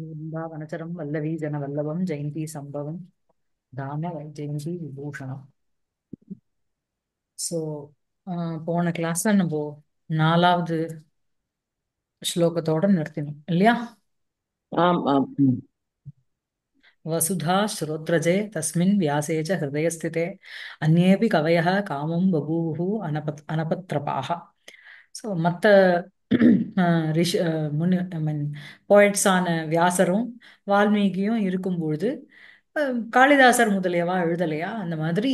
வృందావనచரம் வல்லவி ஜனவல்லவம் ஜெயந்தி சம்பவம் தாம ஜெயந்தி விபூஷணம் ஸோ போன கிளாஸ்ல நம்ம நாலாவது ஸ்லோகத்தோட நிறுத்தினோம் இல்லையா ஆம் ஆம் वसुधा श्रोत्रजे तस्मिन् व्यासे च हृदयस्थिते अन्येपि कवयः कामं बभूवुः अनपत् अनपत्रपाः ஸோ மற்ற ரிஷ் முனி ஐ மீன் போயட்ஸான வியாசரும் வால்மீகியும் இருக்கும்பொழுது அஹ், காளிதாசர் முதலியவா எழுதலையா அந்த மாதிரி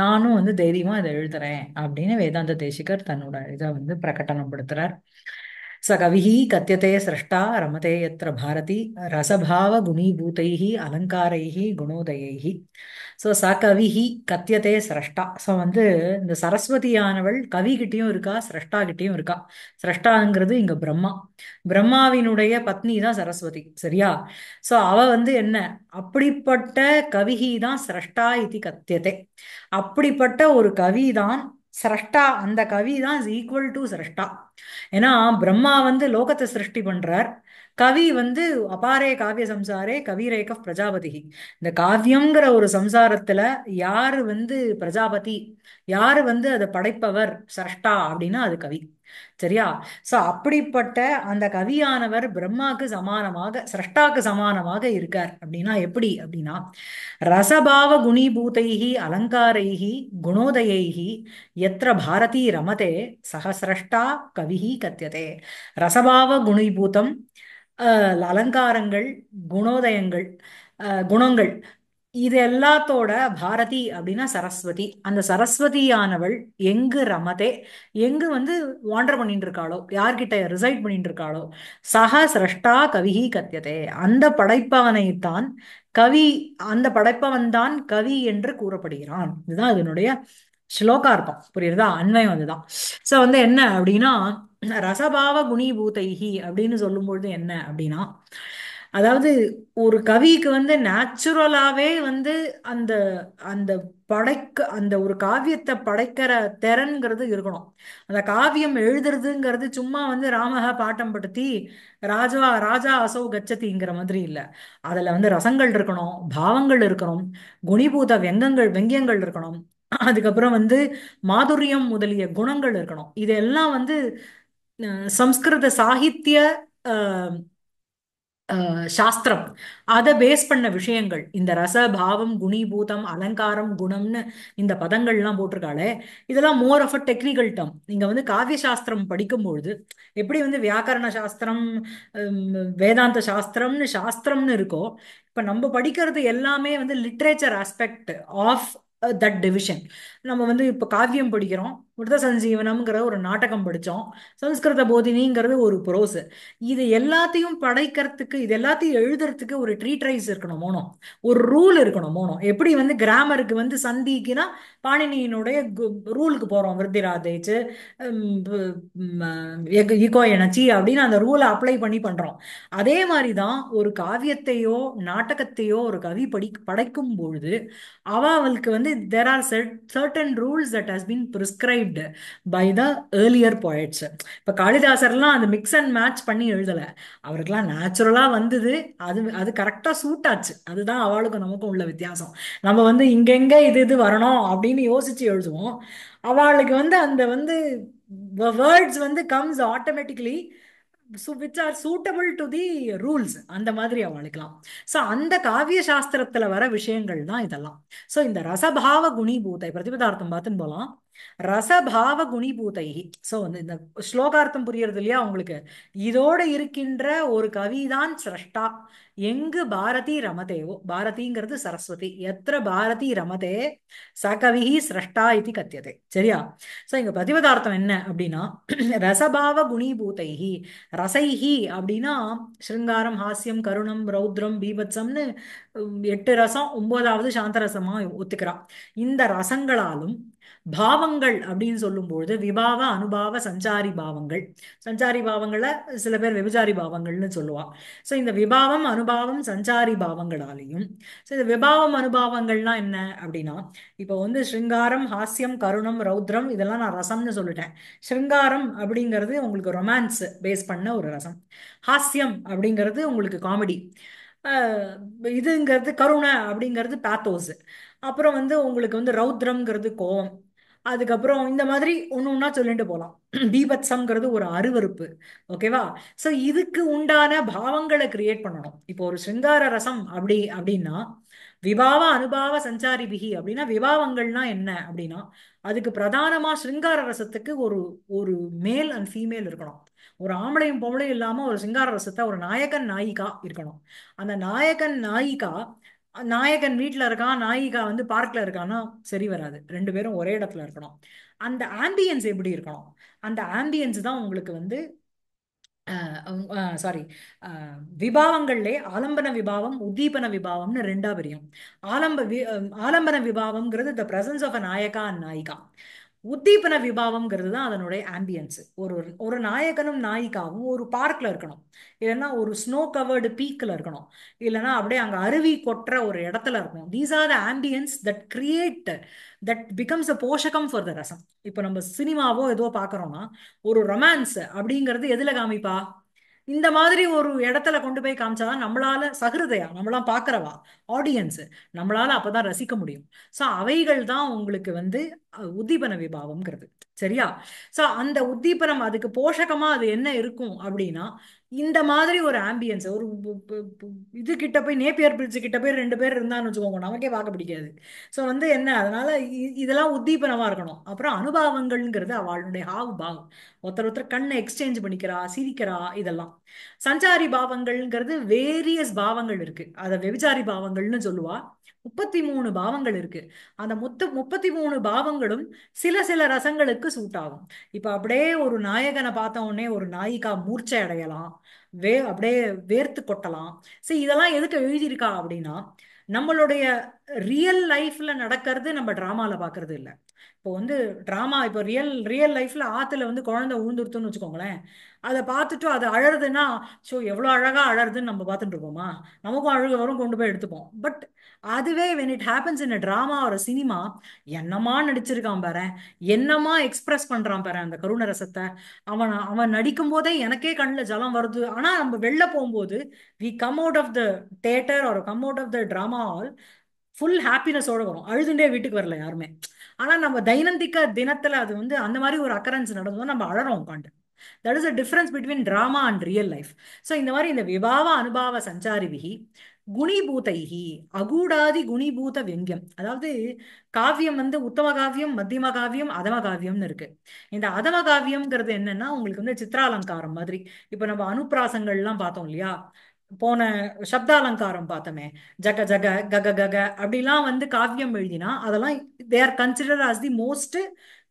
நானும் வந்து தைரியமா இதை எழுதுறேன் அப்படின்னு வேதாந்த தேசிகர் தன்னோட இதை வந்து பிரகடனப்படுத்துறார் ச கவி கத்தியதே சிரஷ்டா ரமதே எத்திர பாரதி ரசபாவ குணீபூத்தை அலங்காரை குணோதயை ஸோ ச கவிஹி கத்தியதே சிரஷ்டா ஸோ வந்து இந்த சரஸ்வதியானவள் கவிகிட்டையும் இருக்கா சிரஷ்டா கிட்டையும் இருக்கா சிரஷ்டாங்கிறது இங்க பிரம்மா பிரம்மாவினுடைய பத்னி தான் சரஸ்வதி சரியா ஸோ அவ வந்து என்ன அப்படிப்பட்ட கவிஹி தான் சிரஷ்டா இது கத்தியதே அப்படிப்பட்ட ஒரு கவி தான் சிரஷ்டா அந்த கவி தான் இஸ் ஈக்குவல் டு சிரஷ்டா ஏன்னா பிரம்மா வந்து லோகத்தை சிருஷ்டி பண்றார் கவி வந்து அபாரே காவிய சம்சாரே கவிரேக பிரஜாபதி இந்த காவியங்கிற ஒரு சம்சாரத்துல யாரு வந்து பிரஜாபதி யாரு வந்து அதை படைப்பவர் சிரஷ்டா அப்படின்னா அது கவி சரியா சோ அப்படிப்பட்ட அந்த கவியானவர் பிரம்மாக்கு சமானமாக சிரஷ்டாக்கு சமானமாக இருக்கார் அப்படின்னா எப்படி அப்படின்னா ரசபாவ குணிபூதைகி அலங்காரைகி குணோதயைகி எத்திர பாரதி ரமதே சகசிரஷ்டா கவிஹி கத்தியதே ரசபாவ அஹ் அலங்காரங்கள் குணோதயங்கள் குணங்கள் இது எல்லாத்தோட பாரதி அப்படின்னா சரஸ்வதி அந்த சரஸ்வதியானவள் எங்கு ரமதே எங்கு வந்து வாண்டர் பண்ணிட்டு இருக்காளோ யார்கிட்ட ரிசைட் பண்ணிட்டு இருக்காளோ சக சிரஷ்டா கவிஹி கத்தியதே அந்த படைப்பவனைத்தான் கவி அந்த படைப்பவன் தான் கவி என்று கூறப்படுகிறான் இதுதான் இதனுடைய ஸ்லோகார்த்தம் புரியுறதா அண்மையம் அதுதான் சோ வந்து என்ன அப்படின்னா ரசபாவ குணிபூதைஹி அப்படின்னு சொல்லும்பொழுது என்ன அப்படின்னா அதாவது ஒரு கவிக்கு வந்து நேச்சுரலாவே வந்து அந்த அந்த படைக்க அந்த ஒரு காவியத்தை படைக்கிற திறன்கிறது இருக்கணும் அந்த காவியம் எழுதுறதுங்கிறது சும்மா வந்து ராமக பாட்டம் படுத்தி ராஜா ராஜா அசோ கச்சதிங்கிற மாதிரி இல்லை அதில் வந்து ரசங்கள் இருக்கணும் பாவங்கள் இருக்கணும் குணிபூத வெங்கங்கள் வெங்கியங்கள் இருக்கணும் அதுக்கப்புறம் வந்து மாதுரியம் முதலிய குணங்கள் இருக்கணும் இதெல்லாம் வந்து சம்ஸ்கிருத சாகித்ய சாஸ்திரம் அதை பேஸ் பண்ண விஷயங்கள் இந்த ரச பாவம் குணிபூதம் அலங்காரம் குணம்னு இந்த பதங்கள்லாம் போட்டிருக்காளே இதெல்லாம் more of a technical term நீங்கள் வந்து காவிய சாஸ்திரம் படிக்கும்பொழுது எப்படி வந்து வியாக்கரண சாஸ்திரம் வேதாந்த சாஸ்திரம்னு சாஸ்திரம்னு இருக்கோ இப்போ நம்ம படிக்கிறது எல்லாமே வந்து literature aspect of that division நம்ம வந்து இப்போ காவியம் படிக்கிறோம் மிருத சஞ்சீவனம்ங்கிற ஒரு நாடகம் படித்தோம் சம்ஸ்கிருத போதினிங்கிறது ஒரு ப்ரோஸு இது எல்லாத்தையும் படைக்கிறதுக்கு இது எல்லாத்தையும் எழுதுறதுக்கு ஒரு ட்ரீட்ரைஸ் இருக்கணும் மோனோ ஒரு ரூல் இருக்கணும் மோனோ எப்படி வந்து கிராமருக்கு வந்து சந்திக்குனா பாணினியினுடைய ரூலுக்கு போகிறோம் விருத்திராதேச்சு இகோ எனச்சி அப்படின்னு அந்த ரூலை அப்ளை பண்ணி பண்ணுறோம் அதே மாதிரி தான் ஒரு காவியத்தையோ நாடகத்தையோ ஒரு கவி படி படைக்கும் பொழுது அவளுக்கு வந்து there are set certain rules that has been prescribed by the earlier poets இப்போ காளிதாசர்லாம் அந்த மிக்ஸ் அண்ட் மேட்ச் பண்ணி எழுதலை அவருக்கெல்லாம் நேச்சுரலாக வந்தது அது அது கரெக்டாக சூட் ஆச்சு அதுதான் அவளுக்கும் நமக்கும் உள்ள வித்தியாசம் நம்ம வந்து இங்கெங்கே இது இது வரணும் அப்படின்னு யோசிச்சு எழுதுவோம் அவளுக்கு வந்து அந்த வந்து வேர்ட்ஸ் வந்து comes automatically so which are suitable to the rules அந்த மாதிரி அவளுக்கலாம் ஸோ அந்த காவிய சாஸ்திரத்துல வர விஷயங்கள் தான் இதெல்லாம் ஸோ இந்த ரசபாவ குணிபூத்தை பிரதிபதார்த்தம் பார்த்துன்னு போலாம் ரசபாவ குணிபூதைகி ஸோ வந்து இந்த ஸ்லோகார்த்தம் புரியறது இல்லையா உங்களுக்கு இதோடு இருக்கின்ற ஒரு கவிதான் சிரஷ்டா எங்கு பாரதி ரமதேவோ பாரதிங்கிறது சரஸ்வதி எத்திர பாரதி ரமதே சகவி சிரஷ்டா இது கத்தியதே சரியா ஸோ இங்க பதிவதார்த்தம் என்ன அப்படின்னா ரசபாவ குணிபூதைகி ரசைஹி அப்படின்னா ஸ்ருங்காரம் ஹாஸ்யம் கருணம் ரௌத்ரம் பீபத்சம்னு எட்டு ரசம் ஒன்பதாவது சாந்தரசமா ஒத்துக்கிறான் இந்த ரசங்களாலும் பாவங்கள் அப்படின்னு சொல்லும்பொழுது விபாவ அனுபாவ சஞ்சாரி பாவங்கள் சஞ்சாரி பாவங்களை சில பேர் விபச்சாரி பாவங்கள்னு சொல்லுவாள் ஸோ இந்த விபாவம் அனுபாவம் சஞ்சாரி பாவங்களாலையும் ஸோ இந்த விபாவம் அனுபாவங்கள்லாம் என்ன அப்படின்னா இப்போ வந்து ஸ்ருங்காரம் ஹாஸ்யம் கருணம் ரௌத்ரம் இதெல்லாம் நான் ரசம்னு சொல்லிட்டேன் ஸ்ருங்காரம் அப்படிங்கிறது உங்களுக்கு ரொமான்ஸ் பேஸ் பண்ண ஒரு ரசம் ஹாஸ்யம் அப்படிங்கிறது உங்களுக்கு காமெடி இதுங்கிறது கருணை அப்படிங்கிறது பேத்தோஸ் அப்புறம் வந்து உங்களுக்கு வந்து ரௌத்ரம்ங்கிறது கோவம் அதுக்கப்புறம் இந்த மாதிரி ஒன்று ஒன்றா சொல்லிட்டு போகலாம் பீபத்சம்ங்கிறது ஒரு அருவறுப்பு ஓகேவா ஸோ இதுக்கு உண்டான பாவங்களை கிரியேட் பண்ணணும் இப்போ ஒரு சிங்கார ரசம் அப்படி அப்படின்னா விபாவ அனுபாவ சஞ்சாரி பிகி அப்படின்னா விபாவங்கள்னா என்ன அப்படின்னா அதுக்கு பிரதானமா சிங்கார ரசத்துக்கு ஒரு ஒரு மேல் அண்ட் ஃபீமேல் இருக்கணும் ஒரு ஆம்பளையும் பொம்பளையும் இல்லாம ஒரு சிங்கார ரசத்தை ஒரு நாயகன் நாயிகா இருக்கணும் அந்த நாயகன் நாயிகா நாயகன் வீட்டில் இருக்கான் நாயிகா வந்து பார்க்கில் இருக்கான்னா சரி வராது ரெண்டு பேரும் ஒரே இடத்துல இருக்கணும் அந்த ஆம்பியன்ஸ் எப்படி இருக்கணும் அந்த ஆம்பியன்ஸ் தான் உங்களுக்கு வந்து சாரி விபாவங்கள்லே ஆலம்பன விபாவம் உத்தீபன விபாவம்னு ரெண்டா பிரியும் ஆலம்ப ஆலம்பன விபாவம்ங்கிறது த பிரசன்ஸ் ஆஃப் அ நாயகா அண்ட் நாயிகா உத்தீபன விபாவம்ங்கிறது தான் அதனுடைய ஆம்பியன்ஸ் ஒரு ஒரு நாயகனும் நாயிக்காவும் ஒரு பார்க்கில் இருக்கணும் இல்லைன்னா ஒரு ஸ்னோ கவர்டு பீக்கில் இருக்கணும் இல்லைன்னா அப்படியே அங்கே அருவி கொட்டுற ஒரு இடத்துல இருக்கணும் these are the ambience that create that becomes a poshakam for the rasam இப்போ நம்ம சினிமாவோ ஏதோ பார்க்குறோம்னா ஒரு ரொமான்ஸ் அப்படிங்கிறது எதில் காமிப்பா இந்த மாதிரி ஒரு இடத்துல கொண்டு போய் காமிச்சாதான் நம்மளால சகிருதையா நம்மளாம் பாக்குறவா ஆடியன்ஸ் நம்மளால அப்பதான் ரசிக்க முடியும் சோ அவைகள் தான் உங்களுக்கு வந்து உத்தீபன விபாவம்ங்கிறது சரியா சோ அந்த உத்தீபனம் அதுக்கு போஷகமா அது என்ன இருக்கும் அப்படின்னா இந்த மாதிரி ஒரு ஆம்பியன்ஸ் ஒரு இது கிட்ட போய் நேப்பியர் பிரிட்ஜு கிட்ட போய் ரெண்டு பேர் இருந்தான்னு வச்சுக்கோங்க நமக்கே பார்க்க பிடிக்காது ஸோ வந்து என்ன அதனால இதெல்லாம் உத்தீபனமாக இருக்கணும் அப்புறம் அனுபவங்கள்ங்கிறது அவளுடைய ஹாவ் பாவ் ஒருத்தர் ஒருத்தர் கண்ணை எக்ஸ்சேஞ்ச் பண்ணிக்கிறா சிரிக்கிறா இதெல்லாம் சஞ்சாரி பாவங்கள்ங்கிறது வேரியஸ் பாவங்கள் இருக்கு அதை வெபிசாரி பாவங்கள்னு சொல்லுவா முப்பத்தி மூணு பாவங்கள் இருக்கு அந்த முத்த முப்பத்தி மூணு பாவங்களும் சில சில ரசங்களுக்கு சூட் ஆகும் இப்ப அப்படியே ஒரு நாயகனை பார்த்த உடனே ஒரு நாயிக்கா மூர்ச்சை அடையலாம் வே அப்படியே வேர்த்து கொட்டலாம் சரி இதெல்லாம் எதுக்கு எழுதியிருக்கா அப்படின்னா நம்மளுடைய ரியல் லைஃப்ல நடக்கிறது நம்ம டிராமால பாக்குறது இல்லை இப்போ வந்து ட்ராமா இப்போ ரியல் ரியல் லைஃப்ல ஆத்துல வந்து குழந்தை உழுந்துருத்துன்னு வச்சுக்கோங்களேன் அதை பார்த்துட்டு அது அழறதுன்னா ஸோ எவ்வளோ அழகா அழறதுன்னு நம்ம பார்த்துட்டு இருக்கோமா நமக்கும் அழகு வரும் கொண்டு போய் எடுத்துப்போம் பட் அதுவே when it happens in drama ஒரு சினிமா என்னமா நடிச்சிருக்கான் பாரு என்னமா எக்ஸ்பிரஸ் பண்றான் பாரு அந்த கருணரசத்தை அவன் அவன் நடிக்கும் போதே எனக்கே கண்ணில் ஜலம் வருது ஆனா நம்ம வெளில போகும்போது we come out of the theatre ஒரு come out of the drama all full ஹாப்பினஸோடு வரும் அழுதுண்டே வீட்டுக்கு வரல யாருமே ஆனால் நம்ம தைனந்திக்க தினத்தில் அது வந்து அந்த மாதிரி ஒரு அக்கரன்ஸ் நடந்தது நம்ம அழறோம் உட்காந்து that is a difference between drama and real life so இந்த மாதிரி இந்த விபாவ அனுபாவ சஞ்சாரிவிகி குணிபூதைகி அகூடாதி குணிபூத வெங்கியம் அதாவது காவியம் வந்து உத்தம காவியம் மத்தியம காவியம் அதம காவியம்னு இருக்கு இந்த அதம காவியம்ங்கிறது என்னன்னா உங்களுக்கு வந்து சித்திராலங்காரம் மாதிரி இப்போ நம்ம அனுப்பிராசங்கள்லாம் பார்த்தோம் இல்லையா போன சப்தாலங்காரம் பார்த்தோமே ஜக ஜக கக கக அப்படிலாம் வந்து காவியம் எழுதினா அதெல்லாம் they are consider as the most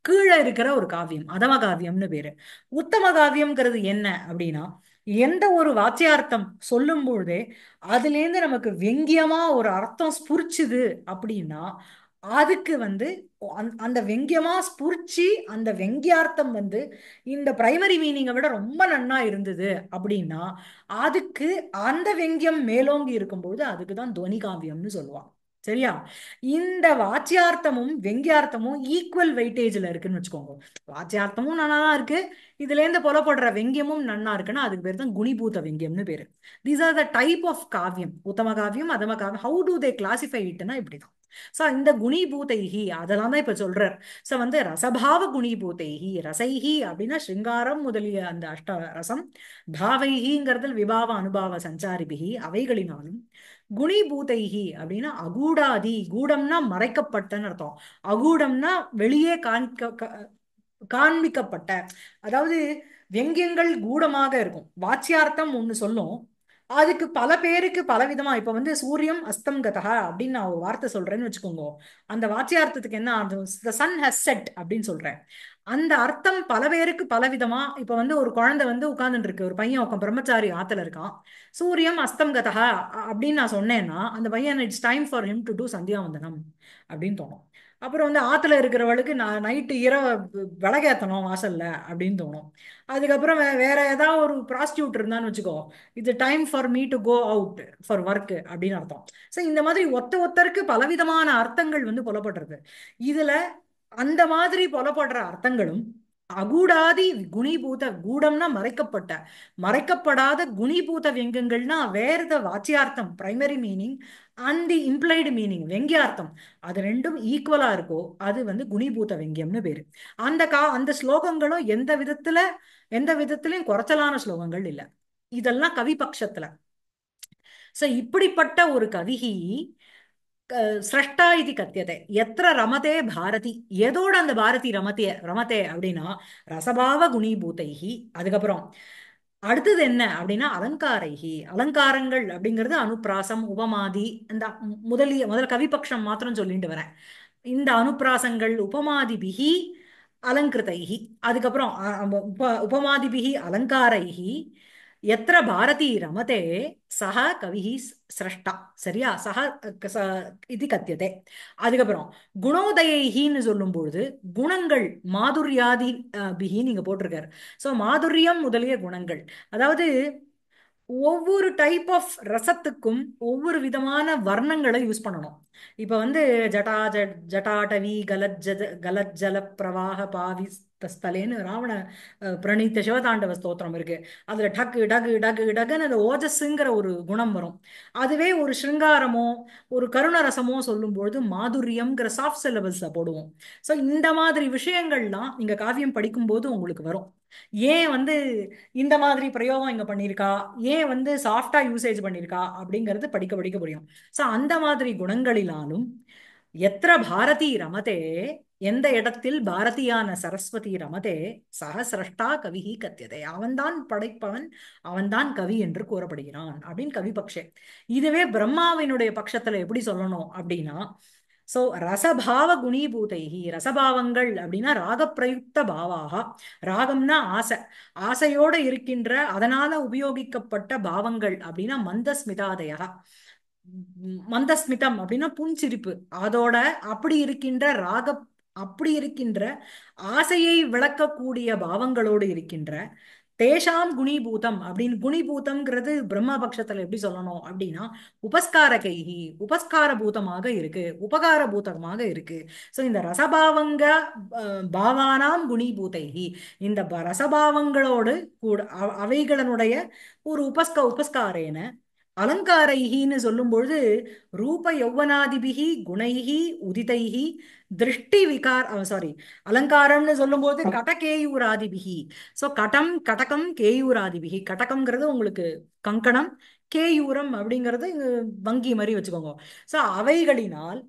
கீழே இருக்கிற ஒரு காவியம் அதம காவியம்னு பேரு உத்தம காவியம்ங்கிறது என்ன அப்படின்னா எந்த ஒரு வாத்தியார்த்தம் சொல்லும் பொழுதே அதுலேருந்து நமக்கு வெங்கியமா ஒரு அர்த்தம் ஸ்புரிச்சுது அப்படின்னா அதுக்கு வந்து அந்த வெங்கியமா ஸ்புரிச்சு அந்த வெங்கியார்த்தம் வந்து இந்த பிரைமரி மீனிங்கை விட ரொம்ப நன்னா இருந்தது அப்படின்னா அதுக்கு அந்த வெங்கியம் மேலோங்கி இருக்கும்போது அதுக்கு தான் துவனி காவியம்னு சொல்லுவாங்க சரியா இந்த வாச்சியார்த்தமும் வெங்கியார்த்தமும் ஈக்குவல் வெயிட்டேஜில் இருக்குன்னு வச்சுக்கோங்க வாச்சியார்த்தமும் நல்லா தான் இருக்கு இதுலேருந்து புலப்படுற வெங்கியமும் நல்லா இருக்குன்னா அதுக்கு பேர் தான் குணிபூத்த வெங்கியம்னு பேர் these are the type of kaviyam உத்தம காவியம் அதம காவியம் ஹவு டு தே கிளாசிஃபை இட்டுனா இப்படி தான் சோ இந்த குணிபூதைகி அதெல்லாம் தான் இப்ப சொல்றார் சோ வந்து ரசபாவ குணிபூதைகி ரசைகி அப்படின்னா ஸ்ருங்காரம் முதலிய அந்த அஷ்ட ரசம் பாவைகிங்கிறதுல விபாவ அனுபாவ சஞ்சாரிபிகி அவைகளினாலும் குணிபூதைகி அப்படின்னா அகூடாதி கூடம்னா மறைக்கப்பட்டன்னு அர்த்தம் அகூடம்னா வெளியே காண்க காண்பிக்கப்பட்ட அதாவது வெங்கியங்கள் கூடமாக இருக்கும் வாச்சியார்த்தம் ஒண்ணு சொல்லும் அதுக்கு பல பேருக்கு பல விதமா இப்ப வந்து சூரியம் அஸ்தம் கதா அப்படின்னு நான் ஒரு வார்த்தை சொல்றேன்னு வச்சுக்கோங்க அந்த வாச்சியார்த்தத்துக்கு என்ன த சன் ஹஸ் செட் அப்படின்னு சொல்றேன் அந்த அர்த்தம் பல பேருக்கு பல விதமா இப்ப வந்து ஒரு குழந்தை வந்து உட்கார்ந்துட்டு இருக்கு ஒரு பையன் உட்காந்து பிரம்மச்சாரி ஆத்துல இருக்கான் சூரியம் அஸ்தம் கதா அப்படின்னு நான் சொன்னேன்னா அந்த பையன் it's time for him to do sandhyavandanam அப்படின்னு தோணும் அப்புறம் வந்து ஆற்றுல இருக்கிறவளுக்கு நான் நைட்டு இரவு விளக்கேற்றணும் வாசலில் அப்படின்னு தோணும் அதுக்கப்புறம் வே வேற ஏதாவது ஒரு ப்ராஸ்டியூட் இருந்தான்னு வச்சுக்கோ இது time for me to go out for work அப்படின்னு அர்த்தம் ஸோ இந்த மாதிரி ஒத்த ஒத்தருக்கு பலவிதமான அர்த்தங்கள் வந்து புலப்படுறது இதில் அந்த மாதிரி புலப்படுற அர்த்தங்களும் அகூடாதி குணிபூத கூடம்னா மறைக்கப்பட்ட மறைக்கப்படாத குணிபூத வெங்கங்கள்னா வேற த வாச்சியார்த்தம் primary meaning and the implied meaning வெங்கியார்த்தம் அது ரெண்டும் ஈக்குவலா இருக்கோ அது வந்து குணிபூத வெங்கியம்னு பேரு அந்த கா அந்த ஸ்லோகங்களும் எந்த விதத்துல எந்த விதத்திலையும் குறைச்சலான ஸ்லோகங்கள் இல்லை இதெல்லாம் கவி பட்சத்துல சோ இப்படிப்பட்ட ஒரு கவிகி சிரஷ்டா இது கத்தியதே எத்த ரமதே பாரதி எதோட அந்த பாரதி ரமத்தைய ரமத்தே அப்படின்னா ரசபாவ குணீபூதைகி அதுக்கப்புறம் அடுத்தது என்ன அப்படின்னா அலங்காரைகி அலங்காரங்கள் அப்படிங்கிறது அனுப்பிராசம் உபமாதி இந்த முதலிய முதல் கவிபக்ஷம் மாத்திரம் சொல்லிட்டு வரேன் இந்த அனுப்பிராசங்கள் உபமாதி பிகி அலங்கிருத்தைகி அதுக்கப்புறம் உப பிகி அலங்காரைகி எத்திர பாரதி ரமதே சக கவி சிரஷ்டா சரியா சக இது கத்தியதே அதுக்கப்புறம் குணோதயின்னு சொல்லும் பொழுது குணங்கள் மாதுரியாதி பிஹி நீங்க போட்டிருக்காரு ஸோ மாதுரியம் முதலிய குணங்கள் அதாவது ஒவ்வொரு டைப் ஆஃப் ரசத்துக்கும் ஒவ்வொரு விதமான வர்ணங்களை யூஸ் பண்ணணும் இப்ப வந்து ஜட்டா ஜ ஜட்டாட்டவி கலத் ஜல பிரவாக பாவி தஸ்தலேன்னு ராவண பிரணீத்த சிவதாண்டவ ஸ்தோத்திரம் இருக்கு அதுல டக்கு டகு டகு டகுன்னு அந்த ஓஜஸ்ங்கிற ஒரு குணம் வரும் அதுவே ஒரு ஸ்ருங்காரமோ ஒரு கருணரசமோ பொழுது மாதுரியம்ங்கிற சாஃப்ட் சிலபஸ போடுவோம் ஸோ இந்த மாதிரி விஷயங்கள்லாம் நீங்க காவியம் படிக்கும்போது உங்களுக்கு வரும் ஏன் வந்து இந்த மாதிரி பிரயோகம் இங்க பண்ணியிருக்கா ஏன் வந்து சாஃப்டா யூசேஜ் பண்ணியிருக்கா அப்படிங்கிறது படிக்க படிக்க முடியும் ஸோ அந்த மாதிரி குணங்களில் மொழியிலானும் எத்திர பாரதி ரமதே எந்த இடத்தில் பாரதியான சரஸ்வதி ரமதே சக கவி கவிஹி கத்தியதே அவன்தான் படைப்பவன் அவன்தான் கவி என்று கூறப்படுகிறான் அப்படின்னு கவி பக்ஷே இதுவே பிரம்மாவினுடைய பட்சத்துல எப்படி சொல்லணும் அப்படின்னா சோ ரசபாவ குணீபூதைகி ரசபாவங்கள் அப்படின்னா ராகப்பிரயுக்த பாவாக ராகம்னா ஆசை ஆசையோட இருக்கின்ற அதனால உபயோகிக்கப்பட்ட பாவங்கள் அப்படின்னா மந்த ஸ்மிதாதயா மந்தஸ்மிதம் அப்படின்னா புன்சிரிப்பு அதோட அப்படி இருக்கின்ற ராக அப்படி இருக்கின்ற ஆசையை விளக்கக்கூடிய பாவங்களோடு இருக்கின்ற தேஷாம் குணிபூதம் அப்படின்னு குணிபூதம்ங்கிறது பிரம்மபக்ஷத்துல எப்படி சொல்லணும் அப்படின்னா உபஸ்கார கைகி உபஸ்கார பூதமாக இருக்கு உபகார பூதமாக இருக்கு ஸோ இந்த ரசபாவங்க பாவானாம் குணிபூதைகி இந்த ரசபாவங்களோடு கூட அவைகளனுடைய ஒரு உபஸ்க உபஸ்காரேன அலங்காரைகின்னு சொல்லும்பொழுது ரூப யௌவனாதிபிகி குணைகி உதிதைகி திருஷ்டி விகார் சாரி அலங்காரம்னு சொல்லும்போது கடகேயூராதிபிகி ஸோ கடம் கடகம் கேயூராதிபிகி கடகம்ங்கிறது உங்களுக்கு கங்கணம் கேயூரம் அப்படிங்கிறது வங்கி மாதிரி வச்சுக்கோங்க ஸோ அவைகளினால்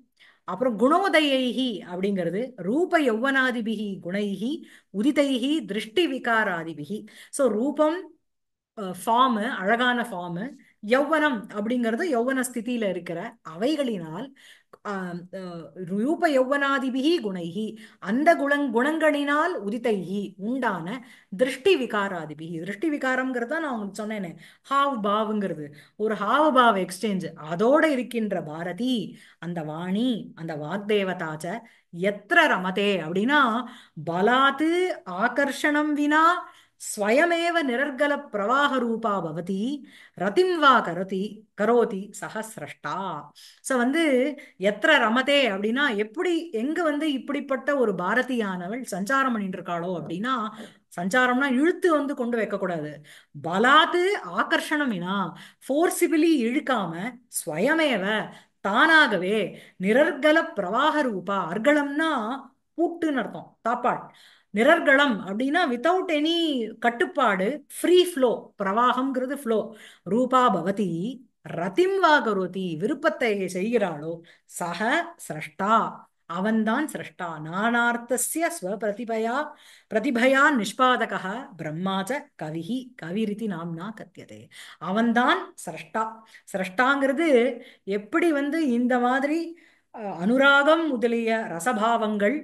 அப்புறம் குணோதயைகி அப்படிங்கிறது ரூப யௌவனாதிபிகி குணைகி உதிதைகி திருஷ்டி விகாராதிபிகி ஸோ ரூபம் ஃபார்மு அழகான ஃபார்மு யௌவனம் அப்படிங்கிறது யௌவன ஸ்தித்தியில இருக்கிற அவைகளினால் ரூப யௌவனாதிபிகி குணைகி அந்த குணங் குணங்களினால் உதித்தைகி உண்டான திருஷ்டி விகாராதிபிகி திருஷ்டி விகாரம்ங்கிறது தான் நான் உங்களுக்கு சொன்னேனே ஹாவ் பாவுங்கிறது ஒரு ஹாவ் பாவ் எக்ஸ்சேஞ்ச் அதோட இருக்கின்ற பாரதி அந்த வாணி அந்த வாக்தேவதாச்ச எத்திர ரமதே அப்படின்னா பலாத்து ஆகர்ஷணம் வினா ஸ்வயமேவ நிரர்கல பிரவாக ரூபா பவதி ரதிம் வா கரதி கரோதி சக சிரஷ்டா ஸோ வந்து எத்திர ரமதே அப்படின்னா எப்படி எங்க வந்து இப்படிப்பட்ட ஒரு பாரதியானவள் சஞ்சாரம் பண்ணிட்டு இருக்காளோ அப்படின்னா சஞ்சாரம்னா இழுத்து வந்து கொண்டு வைக்கக்கூடாது பலாத்து ஆகர்ஷணம்னா ஃபோர்சிபிலி இழுக்காம ஸ்வயமேவ தானாகவே நிரர்கல பிரவாக ரூபா அர்கலம்னா பூட்டுன்னு அர்த்தம் தாப்பாட் நிரர்களம் அப்படின்னா வித்தவுட் எனி கட்டுப்பாடு ஃப்ரீ ஃப்ளோ பிரவாகம்ங்கிறது ஃப்ளோ ரூபா பவதி ரத்திம் வாகரோதி விருப்பத்தை செய்கிறாளோ சக சிரஷ்டா அவன்தான் சிரஷ்டா நானார்த்தசிய ஸ்வபிரதிபயா பிரதிபயா நிஷ்பாதகா பிரம்மாச்ச கவிஹி கவிரிதி நாம்னா கத்தியதே அவன்தான் சிரஷ்டா சிரஷ்டாங்கிறது எப்படி வந்து இந்த மாதிரி அனுராகம் முதலிய ரசபாவங்கள்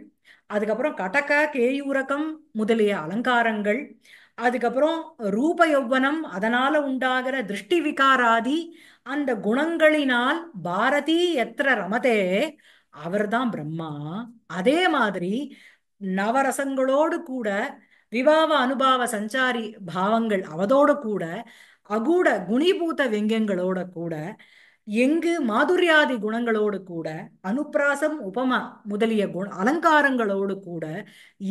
அதுக்கப்புறம் கடக கேயூரகம் முதலிய அலங்காரங்கள் அதுக்கப்புறம் ரூப யௌவனம் அதனால உண்டாகிற திருஷ்டி விகாராதி அந்த குணங்களினால் பாரதி எத்திர ரமதே அவர்தான் பிரம்மா அதே மாதிரி நவரசங்களோடு கூட விவாவ அனுபாவ சஞ்சாரி பாவங்கள் அவதோடு கூட அகூட குணிபூத வெங்கங்களோட கூட எங்கு மாதுரியாதி குணங்களோடு கூட அனுப்பிராசம் உபமா முதலிய குண அலங்காரங்களோடு கூட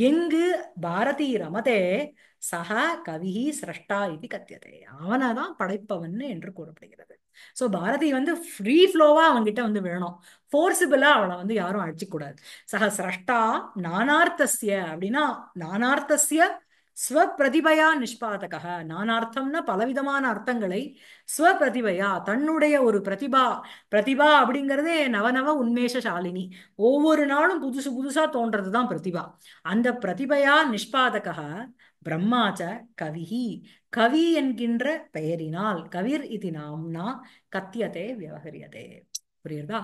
எங்கு பாரதி ரமதே சக கவிஹி சிரஷ்டா இது கத்தியதே அவனைதான் தான் படைப்பவன் என்று கூறப்படுகிறது ஸோ பாரதி வந்து ஃப்ரீ ஃப்ளோவா அவன்கிட்ட வந்து விழணும் ஃபோர்ஸிபிளா அவனை வந்து யாரும் அழிச்சிக்கூடாது சக சிரஷ்டா நானார்த்தசிய அப்படின்னா நானார்த்தசிய ஸ்வப்பிரதிபயா நிஷ்பாதகா நானார்த்தம்னா பலவிதமான அர்த்தங்களை ஸ்வப்பிரதிபயா தன்னுடைய ஒரு பிரதிபா பிரதிபா அப்படிங்கிறதே நவநவ உன்மேஷாலினி ஒவ்வொரு நாளும் புதுசு புதுசா தோன்றது தான் பிரதிபா அந்த பிரதிபயா நிஷ்பாதகா பிரம்மாச்ச கவிஹி கவி என்கின்ற பெயரினால் கவிர் இது நாம்னா கத்தியதே விவகரியதே புரியுறதா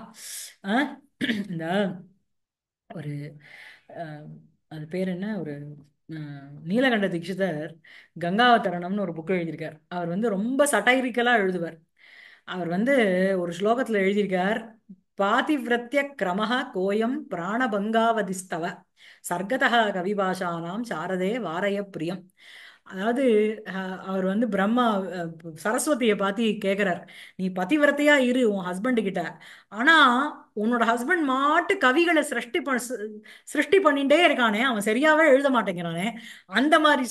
இந்த ஒரு அது பேர் என்ன ஒரு நீலகண்ட தீக்ஷிதர் கங்காவதரணம்னு ஒரு புக் எழுதியிருக்கார் அவர் வந்து ரொம்ப சட்டைரிக்கலாக எழுதுவார் அவர் வந்து ஒரு ஸ்லோகத்தில் எழுதியிருக்கார் பாதிவிரத்திய கிரமஹ கோயம் பிராணபங்காவதிஸ்தவ சர்க்கதா கவிபாஷானாம் சாரதே வாரய பிரியம் அதாவது அவர் வந்து பிரம்மா சரஸ்வதியை பார்த்து கேட்குறார் நீ பதிவிரத்தையா இரு உன் ஹஸ்பண்டு கிட்ட ஆனால் உன்னோட ஹஸ்பண்ட் மாட்டு கவிகளை சிருஷ்டி பண்ண சிருஷ்டி பண்ணிட்டே இருக்கானே அவன் சரியாவே எழுத மாட்டேங்கிறானே அந்த மாதிரி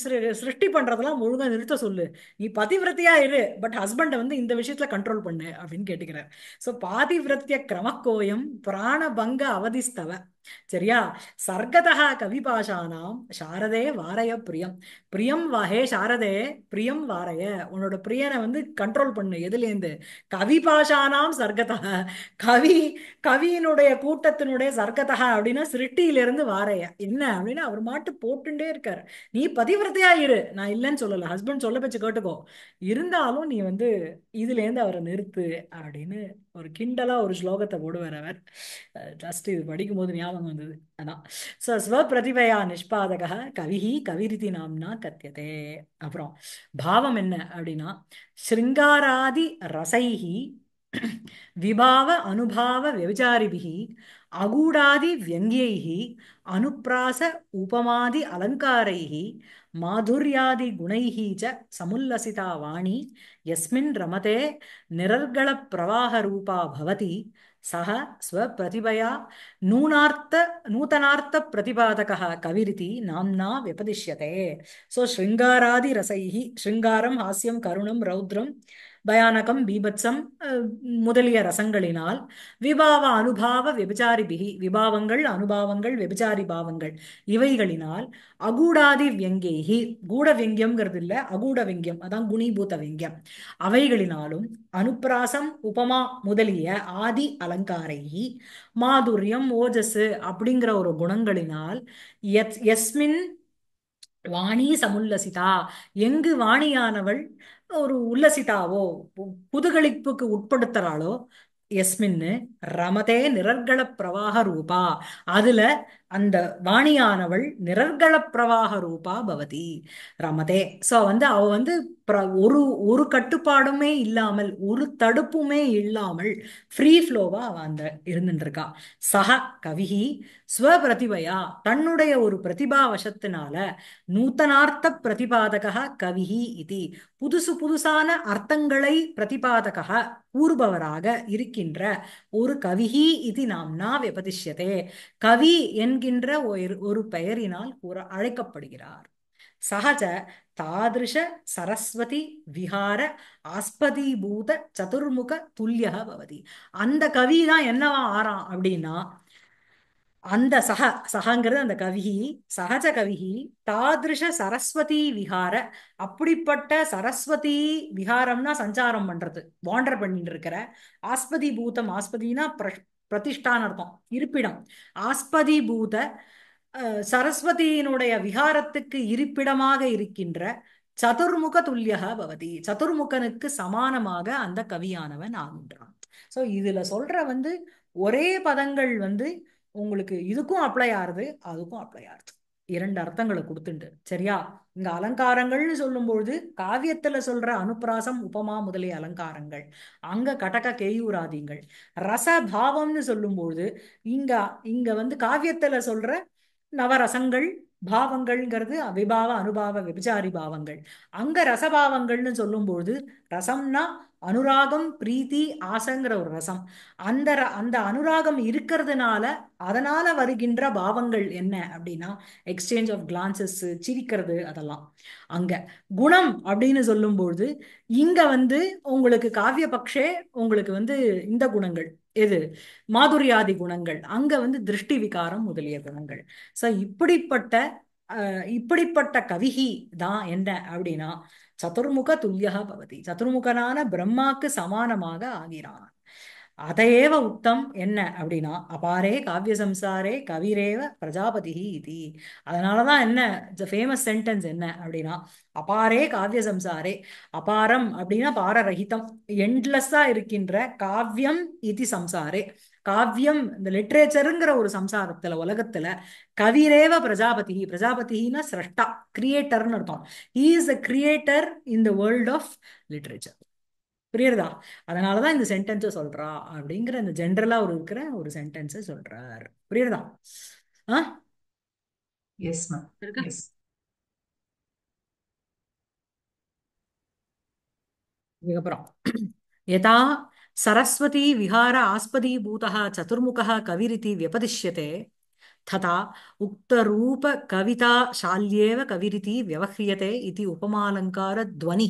சிருஷ்டி பண்றதெல்லாம் ஒழுங்கா நிறுத்த சொல்லு நீ பதிவிரத்தியா இரு பட் ஹஸ்பண்டை வந்து இந்த விஷயத்துல கண்ட்ரோல் பண்ணு அப்படின்னு கேட்டுக்கிறார் ஸோ பாதிவிரத்திய கிரமக்கோயம் பிராணபங்க அவதிஸ்தவ சரியா சர்க்கதா கவிபாஷானாம் சாரதே வாரய பிரியம் பிரியம் வாஹே சாரதே பிரியம் வாரய உன்னோட பிரியனை வந்து கண்ட்ரோல் பண்ணு எதுலேருந்து கவிபாஷானாம் சர்க்கதா கவி கவியினுடைய கூட்டத்தினுடைய சர்க்கத்தகா அப்படின்னா சிருட்டியிலிருந்து வாரைய என்ன அப்படின்னா அவர் மாட்டு போட்டுட்டே இருக்காரு நீ பதிவிரதையா இரு நான் இல்லைன்னு சொல்லலை ஹஸ்பண்ட் சொல்ல பச்சு கேட்டுக்கோ இருந்தாலும் நீ வந்து இதுலேருந்து அவரை நிறுத்து அப்படின்னு ஒரு கிண்டலா ஒரு ஸ்லோகத்தை போடுவார் அவர் ஜஸ்ட் இது படிக்கும் போது ஞாபகம் வந்தது அதான் ஸோ ஸ்வபிரதிபயா நிஷ்பாதக கவிஹி கவிரிதி நாம்னா கத்தியதே அப்புறம் பாவம் என்ன அப்படின்னா ஸ்ருங்காராதி ரசைஹி விபாவ அனுபாவ விபச்சாரிபிகி அகூடாதி வியங்கியைகி அனுப்பிராச உபமாதி அலங்காரைகி மாதுரியாதி குணைஹி ச சமுல்லசிதா வாணி எஸ்மின் ரமதே நிரல்கள பிரவாக ரூபா பவதி சக ஸ்வபிரதிபயா நூனார்த்த நூதனார்த்த பிரதிபாதக கவிரிதி நாம்னா விபதிஷ்யதே ஸோ ஸ்ருங்காராதி ரசைகி ஸ்ருங்காரம் ஹாஸ்யம் கருணம் ரௌத்ரம் பயானகம் பீபத்சம் முதலிய ரசங்களினால் விபாவ அனுபாவ விபச்சாரி பிகி விபாவங்கள் அனுபாவங்கள் விபச்சாரி பாவங்கள் இவைகளினால் அகூடாதி வியங்கேகி கூட வியங்கியம்ங்கிறது இல்லை அகூட வியங்கியம் அதான் குணீபூத வியங்கியம் அவைகளினாலும் அனுப்பிராசம் உபமா முதலிய ஆதி அலங்காரைகி மாதுரியம் ஓஜஸ் அப்படிங்கிற ஒரு குணங்களினால் எஸ்மின் வாணி சமுல்லசிதா எங்கு வாணியானவள் ஒரு உல்லசிதாவோ புதுகளிப்புக்கு உட்படுத்துறாளோ எஸ்மின்னு ரமதே நிரல்கள பிரவாக ரூபா அதுல அந்த வாணியானவள் நிரர்கள பிரவாக ரூபா பவதி ரமதே ஸோ வந்து அவ வந்து ஒரு ஒரு கட்டுப்பாடுமே இல்லாமல் ஒரு தடுப்புமே இல்லாமல் ஃப்ரீ ஃப்ளோவா அவ அந்த இருந்துட்டு இருக்கா சக கவிஹி ஸ்வபிரதிபயா தன்னுடைய ஒரு பிரதிபா வசத்தினால நூத்தனார்த்த பிரதிபாதக கவிஹி இது புதுசு புதுசான அர்த்தங்களை பிரதிபாதக கூறுபவராக இருக்கின்ற ஒரு கவிஹி இது நாம் நா கவி என் என்கின்ற ஒரு பெயரினால் கூற அழைக்கப்படுகிறார் சகஜ தாதிருஷ சரஸ்வதி விஹார பூத சதுர்முக துல்லியக பவதி அந்த கவி தான் என்னவா ஆறாம் அப்படின்னா அந்த சக சகங்கிறது அந்த கவி சகஜ கவி தாதிருஷ சரஸ்வதி விஹார அப்படிப்பட்ட சரஸ்வதி விஹாரம்னா சஞ்சாரம் பண்றது வாண்டர் பண்ணிட்டு இருக்கிற ஆஸ்பதி பூதம் ஆஸ்பதினா பிரதிஷ்டான அர்த்தம் இருப்பிடம் ஆஸ்பதி பூத சரஸ்வதியினுடைய விகாரத்துக்கு இருப்பிடமாக இருக்கின்ற சதுர்முக துல்லியக பவதி சதுர்முகனுக்கு சமானமாக அந்த கவியானவன் ஆகின்றான் ஸோ இதுல சொல்ற வந்து ஒரே பதங்கள் வந்து உங்களுக்கு இதுக்கும் அப்ளை ஆறுது அதுக்கும் அப்ளை ஆறுது இரண்டு அர்த்தங்களை கொடுத்துண்டு சரியா இங்க அலங்காரங்கள்னு சொல்லும்பொழுது காவியத்துல சொல்ற அனுப்பிராசம் உபமா முதலிய அலங்காரங்கள் அங்க கடக கேயூராதிங்கள் ரச பாவம்னு சொல்லும்பொழுது இங்க இங்க வந்து காவியத்துல சொல்ற நவரசங்கள் பாவங்கள்ங்கிறது அபிபாவ அனுபாவ விபச்சாரி பாவங்கள் அங்க ரசபாவங்கள்னு சொல்லும்பொழுது ரசம்னா அனுராகம் பிரீத்தி ஆசைங்கிற ஒரு ரசம் அந்த அந்த அனுராகம் இருக்கிறதுனால அதனால வருகின்ற பாவங்கள் என்ன அப்படின்னா எக்ஸ்சேஞ்ச் ஆஃப் கிளான்சஸ் சிரிக்கிறது அதெல்லாம் அங்க குணம் அப்படின்னு சொல்லும்போது இங்க வந்து உங்களுக்கு காவிய பக்ஷே உங்களுக்கு வந்து இந்த குணங்கள் எது மாதுரியாதி குணங்கள் அங்க வந்து திருஷ்டி விகாரம் முதலிய குணங்கள் ஸோ இப்படிப்பட்ட இப்படிப்பட்ட கவிகி தான் என்ன அப்படின்னா சதுர்முக துல்லியா பவதி சதுர்முகனான பிரம்மாக்கு சமானமாக ஆகிறான் அதையேவ உத்தம் என்ன அப்படின்னா அபாரே காவியசம்சாரே கவிரேவ பிரஜாபதி இது அதனாலதான் என்ன த ஃபேமஸ் சென்டென்ஸ் என்ன அப்படின்னா அபாரே காவியசம்சாரே அபாரம் அப்படின்னா பாரரகிதம் எண்ட்லெஸ்ஸா இருக்கின்ற காவியம் இது சம்சாரே காவியம் இந்த லிட்ரேச்சருங்கிற ஒரு சம்சாரத்துல உலகத்துல கவிரேவ பிரஜாபதி பிரஜாபதினா சிரஷ்டா கிரியேட்டர்னு அர்த்தம் he is a creator in the world of literature புரியுறதா அதனாலதான் இந்த சென்டென்ஸை சொல்றா அப்படிங்கிற இந்த ஜென்ரலா ஒரு இருக்கிற ஒரு சென்டென்ஸை சொல்றார் புரியுறதா ஆ எஸ் சரஸ்வதி விஹார ஆஸ்பதி பூதா சதுர்முகா கவிரிதி வியபதிஷ்யதே ததா உக்தரூப சால்யேவ கவிரிதி வியவஹ்ரியதே இது உபமாலங்கார துவனி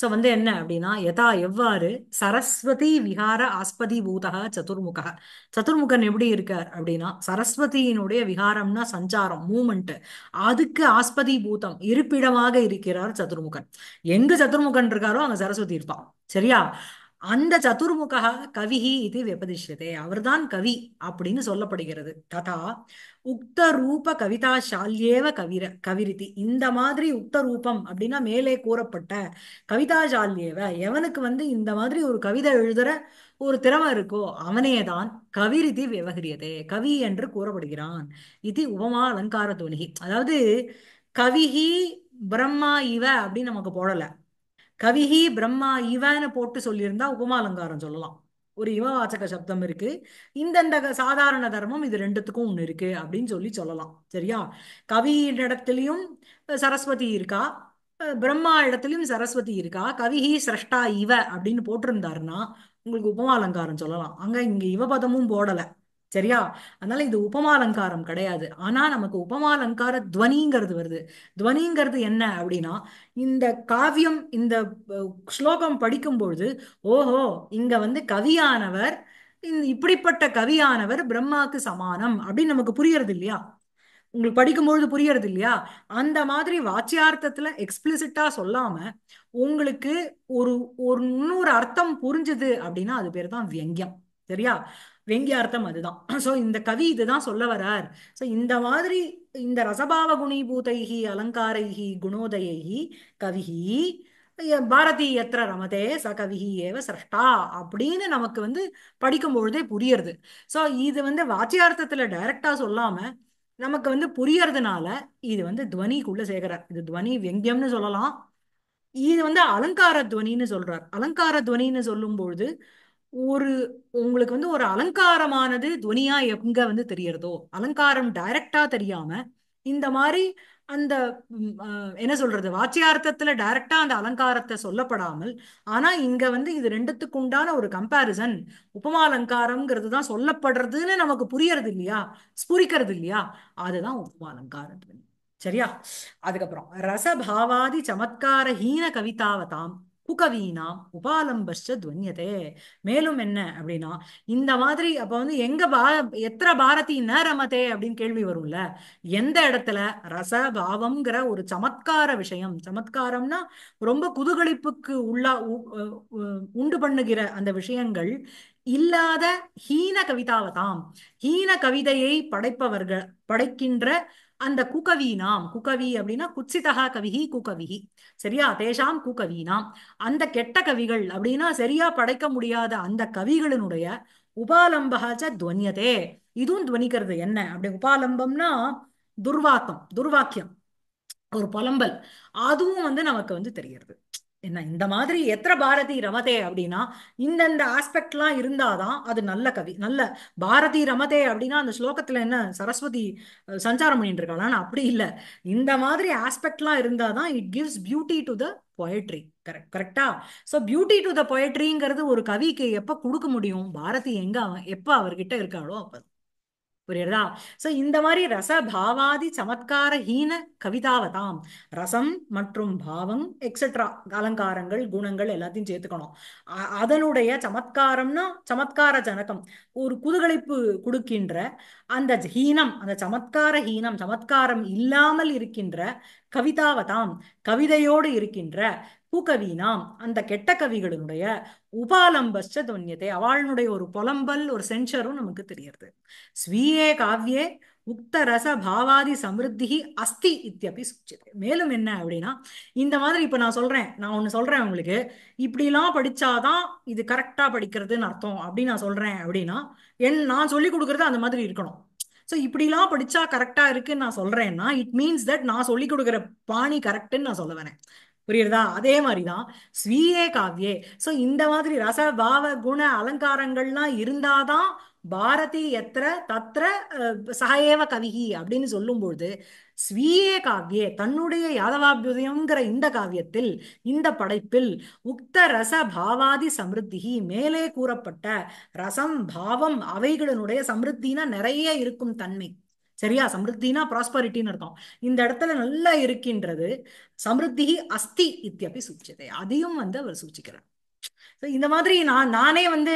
ஸோ வந்து என்ன அப்படின்னா எதா எவ்வாறு சரஸ்வதி விகார ஆஸ்பதி பூதக சதுர்முக சதுர்முகன் எப்படி இருக்கார் அப்படின்னா சரஸ்வதியினுடைய விகாரம்னா சஞ்சாரம் மூமெண்ட் அதுக்கு ஆஸ்பதி பூதம் இருப்பிடமாக இருக்கிறார் சதுர்முகன் எங்கு சதுர்முகன் இருக்காரோ அங்க சரஸ்வதி இருப்பான் சரியா அந்த சதுர்முகா கவிஹி இது விபதிஷதே அவர்தான் கவி அப்படின்னு சொல்லப்படுகிறது ததா உக்த ரூப கவிதா ஷால்யேவ கவிர கவிரிதி இந்த மாதிரி உக்த ரூபம் அப்படின்னா மேலே கூறப்பட்ட கவிதா ஷால்யேவ எவனுக்கு வந்து இந்த மாதிரி ஒரு கவிதை எழுதுற ஒரு திறமை இருக்கோ அவனேதான் கவிரிதி விவகரியதே கவி என்று கூறப்படுகிறான் இது உபமா அலங்கார தோணிகி அதாவது கவிஹி பிரம்மா இவ அப்படின்னு நமக்கு போடலை கவிஹி பிரம்மா இவன்னு போட்டு சொல்லியிருந்தா உபமாலங்காரம் சொல்லலாம் ஒரு இமவாச்சக சப்தம் இருக்கு இந்தந்த சாதாரண தர்மம் இது ரெண்டுத்துக்கும் ஒன்று இருக்கு அப்படின்னு சொல்லி சொல்லலாம் சரியா கவியின் இடத்துலையும் சரஸ்வதி இருக்கா பிரம்மா இடத்துலையும் சரஸ்வதி இருக்கா கவிஹி சிரஷ்டா இவ அப்படின்னு போட்டிருந்தாருன்னா உங்களுக்கு உபமாலங்காரம் சொல்லலாம் அங்க இங்க இவ பதமும் போடலை சரியா அதனால இது உபமாலங்காரம் கிடையாது ஆனா நமக்கு உபமாலங்கார துவனிங்கிறது வருது துவனிங்கிறது என்ன அப்படின்னா இந்த காவியம் இந்த ஸ்லோகம் படிக்கும்பொழுது ஓஹோ இங்க வந்து கவியானவர் இப்படிப்பட்ட கவியானவர் பிரம்மாக்கு சமானம் அப்படின்னு நமக்கு புரியறது இல்லையா உங்களுக்கு படிக்கும்பொழுது புரியறது இல்லையா அந்த மாதிரி வாச்சியார்த்தத்துல எக்ஸ்பிளிசிட்டா சொல்லாம உங்களுக்கு ஒரு ஒரு இன்னொரு அர்த்தம் புரிஞ்சுது அப்படின்னா அது பேர் தான் வியங்கியம் சரியா வெங்கியார்த்தம் அதுதான் ஸோ இந்த கவி இதுதான் சொல்ல வரார் ஸோ இந்த மாதிரி இந்த ரசபாவ குணீபூதைகி அலங்காரைகி குணோதயி கவிஹி பாரதி எத்திர ரமதே ச கவிஹி ஏவ சிரஷ்டா அப்படின்னு நமக்கு வந்து படிக்கும் பொழுதே ஸோ இது வந்து வாச்சியார்த்தத்தில் டைரக்டாக சொல்லாமல் நமக்கு வந்து புரியறதுனால இது வந்து துவனிக்குள்ளே சேர்க்கிறார் இது துவனி வெங்கியம்னு சொல்லலாம் இது வந்து அலங்கார துவனின்னு சொல்றார் அலங்கார துவனின்னு சொல்லும்பொழுது ஒரு உங்களுக்கு வந்து ஒரு அலங்காரமானது துவனியா எங்க வந்து தெரியறதோ அலங்காரம் டைரக்டா தெரியாம இந்த மாதிரி அந்த என்ன சொல்றது வாச்சியார்த்தத்துல டைரக்டா அந்த அலங்காரத்தை சொல்லப்படாமல் ஆனா இங்க வந்து இது ரெண்டுத்துக்கு உண்டான ஒரு கம்பாரிசன் உபமா அலங்காரம்ங்கிறது தான் சொல்லப்படுறதுன்னு நமக்கு புரியறது இல்லையா ஸ்புரிக்கிறது இல்லையா அதுதான் உபமா அலங்காரம் சரியா அதுக்கப்புறம் ரசபாவாதி சமத்கார ஹீன கவிதாவதாம் புகவீனாம் உபாலம்பஸ்ட துவன்யதே மேலும் என்ன அப்படின்னா இந்த மாதிரி அப்போ வந்து எங்க பா எத்தனை பாரதி ந ரமதே அப்படின்னு கேள்வி வரும்ல எந்த இடத்துல ரச பாவம்ங்கிற ஒரு சமத்கார விஷயம் சமத்காரம்னா ரொம்ப குதுகளிப்புக்கு உள்ளா உண்டு பண்ணுகிற அந்த விஷயங்கள் இல்லாத ஹீன கவிதாவதாம் ஹீன கவிதையை படைப்பவர்கள் படைக்கின்ற அந்த குகவீனாம் குகவி அப்படின்னா குச்சிதகா கவிஹி குகவிஹி சரியா தேஷாம் குகவீனாம் அந்த கெட்ட கவிகள் அப்படின்னா சரியா படைக்க முடியாத அந்த கவிகளினுடைய உபாலம்பகாச்ச துவன்யதே இதுவும் துவனிக்கிறது என்ன அப்படி உபாலம்பம்னா துர்வாக்கம் துர்வாக்கியம் ஒரு புலம்பல் அதுவும் வந்து நமக்கு வந்து தெரியறது என்ன இந்த மாதிரி எத்தனை பாரதி ரமதே அப்படின்னா இந்தந்த ஆஸ்பெக்ட்லாம் இருந்தாதான் அது நல்ல கவி நல்ல பாரதி ரமதே அப்படின்னா அந்த ஸ்லோகத்தில் என்ன சரஸ்வதி சஞ்சாரம் பண்ணிட்டு இருக்காளான்னு அப்படி இல்லை இந்த மாதிரி ஆஸ்பெக்ட்லாம் இருந்தாதான் it gives beauty to the poetry correct கரெக்டா ஸோ பியூட்டி டு த பொயட்ரிங்கிறது ஒரு கவிக்கு எப்போ கொடுக்க முடியும் பாரதி எங்க எப்போ அவர்கிட்ட இருக்காளோ அப்போ புரியுறதா சோ இந்த மாதிரி ரச பாவாதி சமத்காரஹீன கவிதாவதாம் ரசம் மற்றும் பாவம் எக்ஸெட்ரா அலங்காரங்கள் குணங்கள் எல்லாத்தையும் சேர்த்துக்கணும் அதனுடைய சமத்காரம்னா சமத்கார ஜனகம் ஒரு குதுகளிப்பு கொடுக்கின்ற அந்த ஹீனம் அந்த சமத்கார ஹீனம் சமத்காரம் இல்லாமல் இருக்கின்ற கவிதாவதாம் கவிதையோடு இருக்கின்ற பூகவீனாம் அந்த கெட்ட கவிகளினுடைய உபாலம்பஸ்ட துவன்யத்தை அவளுடைய ஒரு புலம்பல் ஒரு சென்சரும் நமக்கு தெரியறது ஸ்வீயே காவியே உக்த ரச பாவாதி சமிருத்தி அஸ்தி இத்தியப்பி சுச்சிது மேலும் என்ன அப்படின்னா இந்த மாதிரி இப்போ நான் சொல்கிறேன் நான் ஒன்று சொல்கிறேன் உங்களுக்கு இப்படிலாம் படிச்சாதான் இது கரெக்டாக படிக்கிறதுன்னு அர்த்தம் அப்படின்னு நான் சொல்கிறேன் அப்படின்னா என் நான் சொல்லி கொடுக்கறது அந்த மாதிரி இருக்கணும் ஸோ இப்படிலாம் படித்தா கரெக்டாக இருக்குன்னு நான் சொல்கிறேன்னா இட் மீன்ஸ் தட் நான் சொல்லி கொடுக்குற பாணி கரெக்டுன்னு நான் சொல்லுவேன் புரியுறதா அதே மாதிரி தான் ஸ்வீயே காவ்யே ஸோ இந்த மாதிரி ரச பாவ குண அலங்காரங்கள்லாம் இருந்தாதான் பாரதி எத்திர தத்திர சகஏவ கவிகி அப்படின்னு சொல்லும்பொழுது ஸ்வீயே காவ்யே தன்னுடைய யாதவாபியுதயங்கிற இந்த காவியத்தில் இந்த படைப்பில் உக்த ரச பாவாதி சமிருத்தி மேலே கூறப்பட்ட ரசம் பாவம் அவைகளினுடைய சமிருத்தினா நிறைய இருக்கும் தன்மை சரியா சமிருத்தினா ப்ராஸ்பரிட்டின்னு அர்த்தம் இந்த இடத்துல நல்லா இருக்கின்றது சமிருத்தி அஸ்தி இத்தியப்பி சூச்சிதை அதையும் வந்து அவர் சூச்சிக்கிறார் ஸோ இந்த மாதிரி நான் நானே வந்து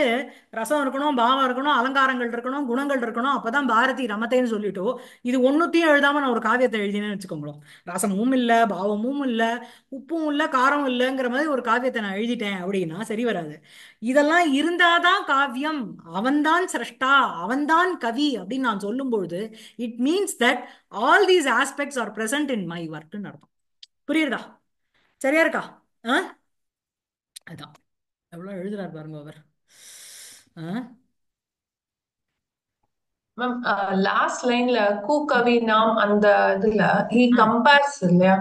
ரசம் இருக்கணும் பாவம் இருக்கணும் அலங்காரங்கள் இருக்கணும் குணங்கள் இருக்கணும் அப்போதான் பாரதி ரமத்தைன்னு சொல்லிட்டோ இது ஒன்றுத்தையும் எழுதாமல் நான் ஒரு காவியத்தை எழுதினேன்னு வச்சுக்கோங்களேன் ரசமும் இல்லை பாவமும் இல்லை உப்பும் இல்லை காரம் இல்லைங்கிற மாதிரி ஒரு காவியத்தை நான் எழுதிட்டேன் அப்படின்னா சரி வராது இதெல்லாம் இருந்தாதான் காவியம் அவன்தான் சிரஷ்டா அவன்தான் கவி அப்படின்னு நான் சொல்லும் பொழுது it means that all these aspects are present in my ஒர்க்னு நடக்கும் புரியுறதா சரியா இருக்கா ஆ அதான் எவ்வளவு எழுதுறாரு பாருங்க அவர் ஆ மேம் லாஸ்ட் லைன்ல கூ கவி நாம் அந்த இதுல ஹி கம்பேர்ஸ் இல்லையா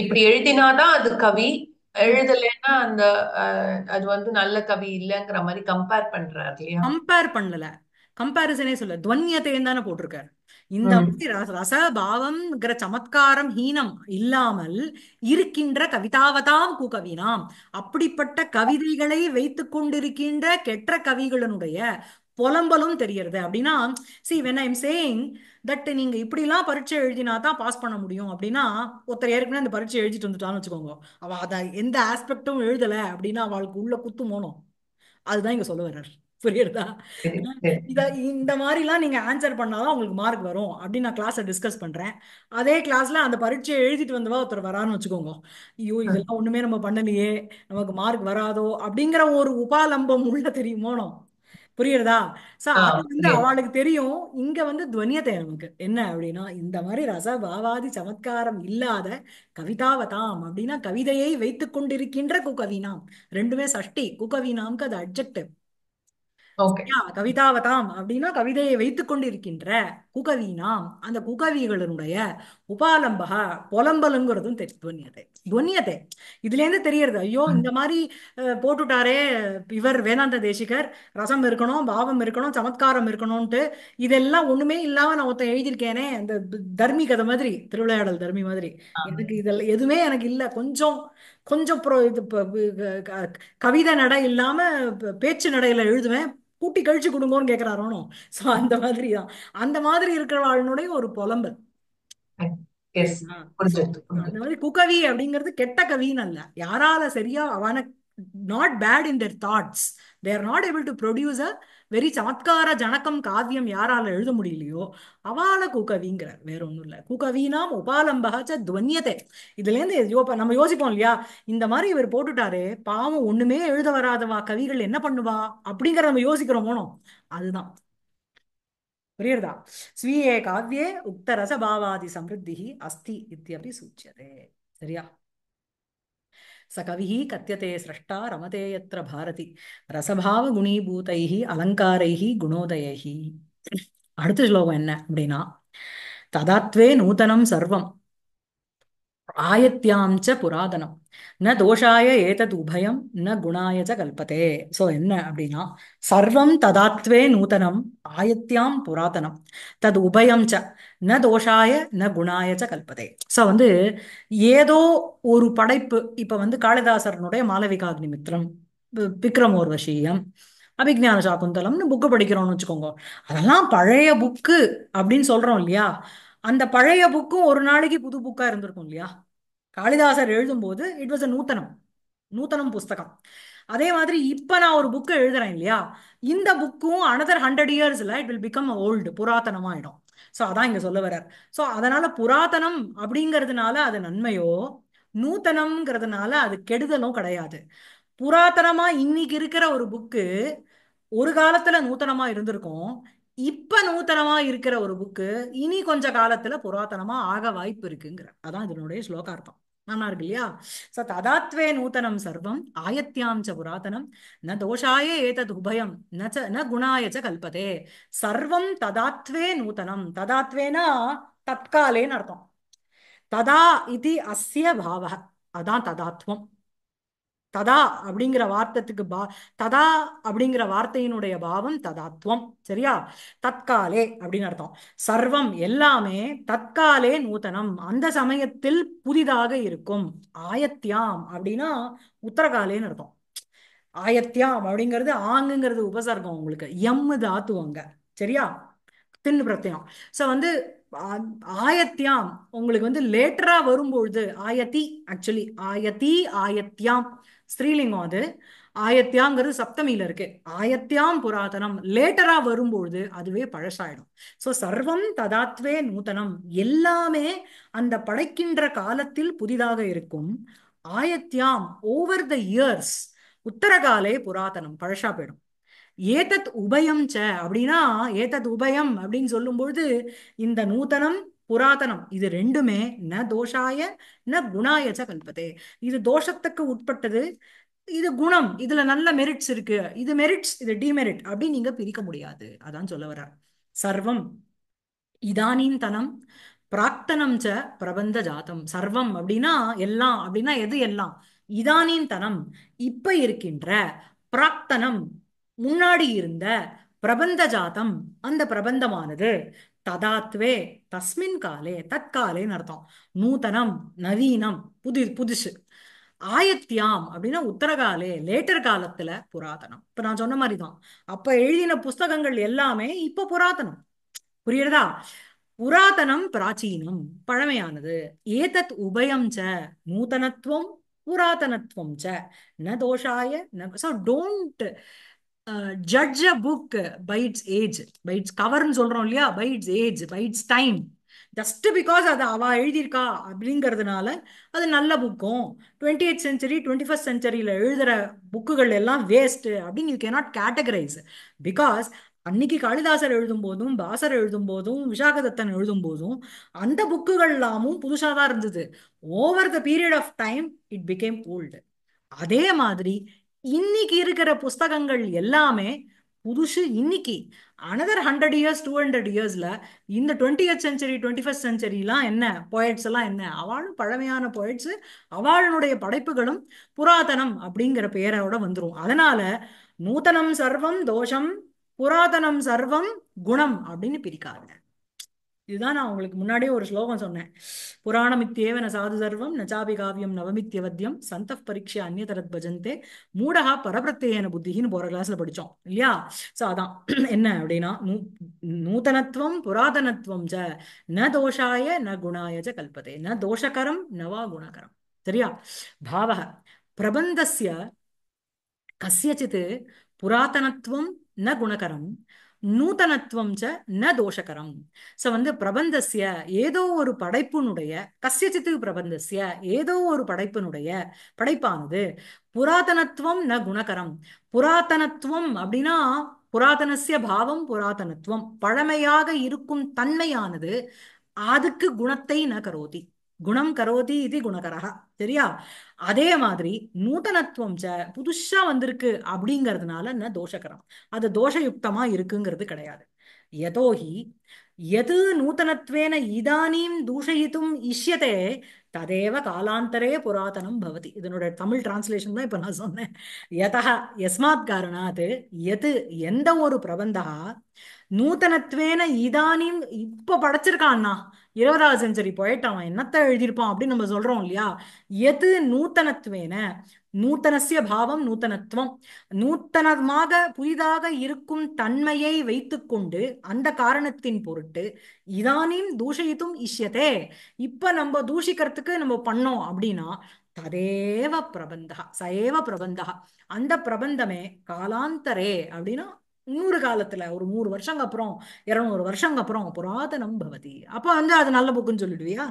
இப்படி எழுதினாதான் அது கவி எழுதலைன்னா அந்த அது வந்து நல்ல கவி இல்லைங்கிற மாதிரி கம்பேர் பண்றாரு இல்லையா கம்பேர் பண்ணல கம்பாரிசனே சொல்ல துவன்யத்தையும் தானே போட்டிருக்காரு இந்த ரசபாவம்ங்கிற சமத்காரம் ஹீனம் இல்லாமல் இருக்கின்ற கவிதாவதாம் கூகவினாம் அப்படிப்பட்ட கவிதைகளை வைத்து கொண்டிருக்கின்ற கெட்ட கவிகளினுடைய புலம்பலும் தெரியறது அப்படின்னா see when I'm saying that நீங்க இப்படிலாம் பரீட்சை எழுதினா தான் பாஸ் பண்ண முடியும் அப்படின்னா ஒருத்தர் ஏற்கனவே அந்த பரீட்சை எழுதிட்டு வந்துட்டான்னு வச்சுக்கோங்க அவ அதை எந்த ஆஸ்பெக்டும் எழுதலை அப்படின்னா அவளுக்கு உள்ள குத்து மோனும் அதுதான் இங்க சொல்ல வர்றாரு புரியுறதா இத இந்த மாதிரி எல்லாம் நீங்க ஆன்சர் பண்ணாதான் உங்களுக்கு மார்க் வரும் அப்படின்னு நான் கிளாஸை டிஸ்கஸ் பண்றேன் அதே கிளாஸ்ல அந்த பரீட்சையை எழுதிட்டு வந்தவா ஒருத்தர் வரான்னு வச்சுக்கோங்க ஐயோ இதெல்லாம் ஒண்ணுமே நம்ம பண்ணலையே நமக்கு மார்க் வராதோ அப்படிங்கிற ஒரு உபாலம்பம் உள்ள தெரியுமோனோ புரியுறதா சோ அது வந்து அவளுக்கு தெரியும் இங்க வந்து துவனியத்தை நமக்கு என்ன அப்படின்னா இந்த மாதிரி ரசபாவாதி சமத்காரம் இல்லாத கவிதாவதாம் அப்படின்னா கவிதையை வைத்துக் கொண்டிருக்கின்ற குகவினாம் ரெண்டுமே சஷ்டி குகவீனாம்க்கு அது அப்ஜெக்டிவ் கவிதாவதாம் அப்படின்னா கவிதையை வைத்துக் கொண்டிருக்கின்ற குகவீனாம் அந்த குகவிகளினுடைய உபாலம்பகா புலம்பலுங்கிறதும் துவனியத்தை துவனியத்தை இதுல இருந்து தெரியறது ஐயோ இந்த மாதிரி போட்டுட்டாரே இவர் வேதாந்த தேசிகர் ரசம் இருக்கணும் பாவம் இருக்கணும் சமத்காரம் இருக்கணும்ட்டு இதெல்லாம் ஒண்ணுமே இல்லாம நான் ஒருத்தன் எழுதியிருக்கேனே அந்த தர்மி கதை மாதிரி திருவிளையாடல் தர்மி மாதிரி எனக்கு இதெல்லாம் எதுவுமே எனக்கு இல்லை கொஞ்சம் கொஞ்சம் கவிதை நடை இல்லாம பேச்சு நடையில எழுதுவேன் கூட்டி கழிச்சு கொடுங்கன்னு கேட்கிறாரோனோ சோ அந்த மாதிரி தான் அந்த மாதிரி இருக்கிற ஆளுனுடைய ஒரு புலம்பல் அந்த மாதிரி குகவி அப்படிங்கிறது கெட்ட கவின்னு அல்ல யாரால சரியா அவன not bad in their thoughts they're not able to produce a very சமத்கார ஜனக்கம் காவியம் யாரால எழுத முடியலையோ அவால கூகவிங்கிறார் வேற ஒன்றும் இல்லை கூகவினாம் உபாலம்பகாச்ச துவன்யத்தை இதுலேருந்து யோப்பா நம்ம யோசிப்போம் இல்லையா இந்த மாதிரி இவர் போட்டுட்டாரு பாவம் ஒண்ணுமே எழுத வராதவா கவிகள் என்ன பண்ணுவா அப்படிங்கிற நம்ம யோசிக்கிறோம் போனோம் அதுதான் புரியுறதா ஸ்வீயே காவியே உக்தரச பாவாதி சமிருத்தி அஸ்தி இத்தியப்படி சூச்சியதே சரியா సకవిః కథ్యతే స్రష్టా రమతే యత్ర భారతి ரசபாவ குணீபூதைகி அலங்காரைகி குணோதயகி அடுத்த ஸ்லோகம் என்ன அப்படின்னா ததாத்வே நூதனம் சர்வம் ச புராதனம் ந தோஷாய ஏதது உபயம் ந குணாய ச கல்பதே சோ என்ன அப்படின்னா சர்வம் ததாத்வே நூதனம் ஆயத்தியாம் புராதனம் தது உபயம் ச ந தோஷாய ந குணாய ச கல்பதே சோ வந்து ஏதோ ஒரு படைப்பு இப்ப வந்து காளிதாசரனுடைய மாலவிகாக்னி மித்திரம் விக்ரமோர்வஷீயம் அபிஜான சாகுந்தலம்னு புக்கு படிக்கிறோம்னு வச்சுக்கோங்க அதெல்லாம் பழைய புக்கு அப்படின்னு சொல்றோம் இல்லையா அந்த பழைய புக்கும் ஒரு நாளைக்கு புது புக்கா இருந்திருக்கும் இல்லையா காளிதாசர் எழுதும்போது இட் வாஸ் அ நூத்தனம் நூத்தனம் புஸ்தகம் அதே மாதிரி இப்ப நான் ஒரு புக்கு எழுதுறேன் இல்லையா இந்த புக்கும் அனதர் ஹண்ட்ரட் இயர்ஸ்ல இட் வில் பிகம் ஓல்டு புராதனமாயிடும் ஸோ அதான் இங்க சொல்ல வர்றார் ஸோ அதனால புராதனம் அப்படிங்கிறதுனால அது நன்மையோ நூத்தனம்ங்கிறதுனால அது கெடுதலும் கிடையாது புராதனமா இன்னைக்கு இருக்கிற ஒரு புக்கு ஒரு காலத்துல நூத்தனமா இருந்திருக்கும் இப்ப நூத்தனமா இருக்கிற ஒரு புக்கு இனி கொஞ்ச காலத்துல புராதனமா ஆக வாய்ப்பு இருக்குங்கிற அதான் இதனுடைய ஸ்லோகார்த்தம் நல்லா இருக்கு இல்லையா ச ததாத்வே நூத்தனம் சர்வம் ஆயத்தியாம் ச புராதனம் ந தோஷாய ஏதது உபயம் ந ச ந குணாய ச கல்பதே சர்வம் ததாத்வே நூத்தனம் ததாத்வேனா தற்காலேன்னு அர்த்தம் ததா இது அஸ்ய பாவ அதான் ததாத்வம் ததா அப்படிங்கிற வார்த்தத்துக்கு பா ததா அப்படிங்கிற வார்த்தையினுடைய பாவம் ததாத்வம் சரியா தற்காலே அப்படின்னு அர்த்தம் சர்வம் எல்லாமே தற்காலே நூதனம் அந்த சமயத்தில் புதிதாக இருக்கும் ஆயத்தியாம் அப்படின்னா உத்தரகாலேன்னு அர்த்தம் ஆயத்தியாம் அப்படிங்கிறது ஆங்குங்கிறது உபசர்க்கம் உங்களுக்கு எம்மு தாத்துவங்க சரியா தின்னு பிரத்தியம் ஸோ வந்து ஆயத்தியாம் உங்களுக்கு வந்து லேட்டரா வரும்பொழுது ஆயத்தி ஆக்சுவலி ஆயத்தி ஆயத்தியாம் ஸ்ரீலிங்கம் அது ஆயத்தியாங்கிறது சப்தமியில இருக்கு ஆயத்தியாம் புராதனம் லேட்டரா வரும்பொழுது அதுவே பழசாயிடும் சோ சர்வம் ததாத்வே நூதனம் எல்லாமே அந்த படைக்கின்ற காலத்தில் புதிதாக இருக்கும் ஆயத்தியாம் ஓவர் த இயர்ஸ் உத்தரகாலே புராதனம் பழசா போயிடும் ஏதத் உபயம் ச அப்படின்னா ஏதத் உபயம் அப்படின்னு சொல்லும் பொழுது இந்த நூதனம் புராதனம் இது ரெண்டுமே ந தோஷாய ந குணாயச்ச கல்பத்தே இது தோஷத்துக்கு உட்பட்டது இது குணம் இதுல நல்ல மெரிட்ஸ் இருக்கு இது மெரிட்ஸ் இது டிமெரிட் அப்படின்னு நீங்க பிரிக்க முடியாது அதான் சொல்ல வர சர்வம் இதானின் தனம் பிராக்தனம் ச பிரபந்த ஜாதம் சர்வம் அப்படின்னா எல்லாம் அப்படின்னா எது எல்லாம் இதானின் தனம் இப்ப இருக்கின்ற பிராக்தனம் முன்னாடி இருந்த பிரபந்த ஜாதம் அந்த பிரபந்தமானது ததாத்வே தஸ்மின் காலே தற்காலேன்னு அர்த்தம் நூத்தனம் நவீனம் புதி புதுசு ஆயத்தியாம் அப்படின்னா உத்தரகாலே லேட்டர் காலத்துல புராதனம் இப்ப நான் சொன்ன மாதிரிதான் அப்ப எழுதின புஸ்தகங்கள் எல்லாமே இப்ப புராதனம் புரியுறதா புராதனம் பிராச்சீனம் பழமையானது ஏதத் உபயம் ச நூத்தனத்துவம் புராதனத்துவம் ச ந தோஷாய so don't judge a book by its age by its கவர்னு சொல்றோம் இல்லையா by its age by its time just because அது அவ எழுதியிருக்கா அப்படிங்கிறதுனால அது நல்ல புக்கும் twenty eight century twenty first சென்ச்சுரியில் எழுதுகிற புக்குகள் எல்லாம் வேஸ்ட்டு அப்படின்னு யூ கேனாட் கேட்டகரைஸ் பிகாஸ் அன்னைக்கு காளிதாசர் எழுதும் போதும் பாசர் எழுதும் போதும் விசாகதத்தன் எழுதும் போதும் அந்த புக்குகள் எல்லாமும் புதுசாக தான் இருந்தது over the period of time it became old அதே மாதிரி இன்னைக்கு இருக்கிற புஸ்தகங்கள் எல்லாமே புதுசு இன்னைக்கு another hundred years two hundred இயர்ஸ்ல இந்த டுவெண்ட்டி சென்ச்சுரி டுவெண்ட்டி ஃபஸ்ட் சென்ச்சுரிலாம் என்ன போயட்ஸ் எல்லாம் என்ன அவளும் பழமையான போயட்ஸ் அவளுடைய படைப்புகளும் புராதனம் அப்படிங்கிற பெயரோட வந்துடும் அதனால நூத்தனம் சர்வம் தோஷம் புராதனம் சர்வம் குணம் அப்படின்னு பிரிக்காருங்க இதுதான் நான் உங்களுக்கு முன்னாடியே ஒரு ஸ்லோகம் சொன்னேன் புராணமித்தியேவன ந சாது சர்வம் நச்சாபி காவியம் நவமித்தியவத்தியம் சந்த பரீட்சை அந்நியதரத் பஜந்தே மூடகா பரபிரத்தேகன புத்தின்னு போற கிளாஸ்ல படிச்சோம் இல்லையா சோ அதான் என்ன அப்படின்னா நூத்தனத்துவம் புராதனத்துவம் ஜ ந தோஷாய ந குணாய ச கல்பதே ந தோஷகரம் நவா குணகரம் சரியா பாவ பிரபந்தஸ்ய கசியச்சித் புராதனத்துவம் ந குணகரம் நூத்தனத்துவம் ச ந தோஷகரம் சோ வந்து பிரபந்தசிய ஏதோ ஒரு படைப்பினுடைய கசியச்சித்து பிரபந்தசிய ஏதோ ஒரு படைப்பினுடைய படைப்பானது புராதனத்துவம் ந குணகரம் புராதனத்துவம் அப்படின்னா புராதனசிய பாவம் புராதனத்துவம் பழமையாக இருக்கும் தன்மையானது அதுக்கு குணத்தை ந கரோதி குணம் கரோதி இது குணகரகா சரியா அதே மாதிரி நூத்தனத்துவம் ச புதுசா வந்திருக்கு அப்படிங்கிறதுனால என்ன தோஷகரம் அது தோஷயுக்தமா இருக்குங்கிறது கிடையாது எதோஹி எது நூத்தனத்வேன இதானீம் தூஷயித்தும் இஷ்யதே ததேவ காலாந்தரே புராதனம் பவதி இதனோட தமிழ் டிரான்ஸ்லேஷன் தான் இப்போ நான் சொன்னேன் எதா எஸ்மாத் காரணாத் எது எந்த ஒரு பிரபந்தா நூத்தனத்வேன இதானீம் இப்போ படைச்சிருக்கான்னா இருபதாவது செஞ்சுரி போயிட்டு அவன் என்னத்த எழுதியிருப்பான் அப்படின்னு நம்ம சொல்றோம் இல்லையா எது நூத்தனத்துவேன நூத்தனசிய பாவம் நூத்தனத்துவம் நூத்தனமாக புதிதாக இருக்கும் தன்மையை வைத்துக்கொண்டு அந்த காரணத்தின் பொருட்டு இதானியும் தூஷயித்தும் இஷ்யதே இப்ப நம்ம தூஷிக்கிறதுக்கு நம்ம பண்ணோம் அப்படின்னா ததேவ பிரபந்தா சேவ பிரபந்தா அந்த பிரபந்தமே காலாந்தரே அப்படின்னா இன்னொரு காலத்துல ஒரு நூறு வருஷங்க அப்புறம் இரநூறு வருஷங்க அப்புறம் புராதனம் பவதி அப்போ வந்து அது நல்ல புக்குன்னு சொல்லிடுவியா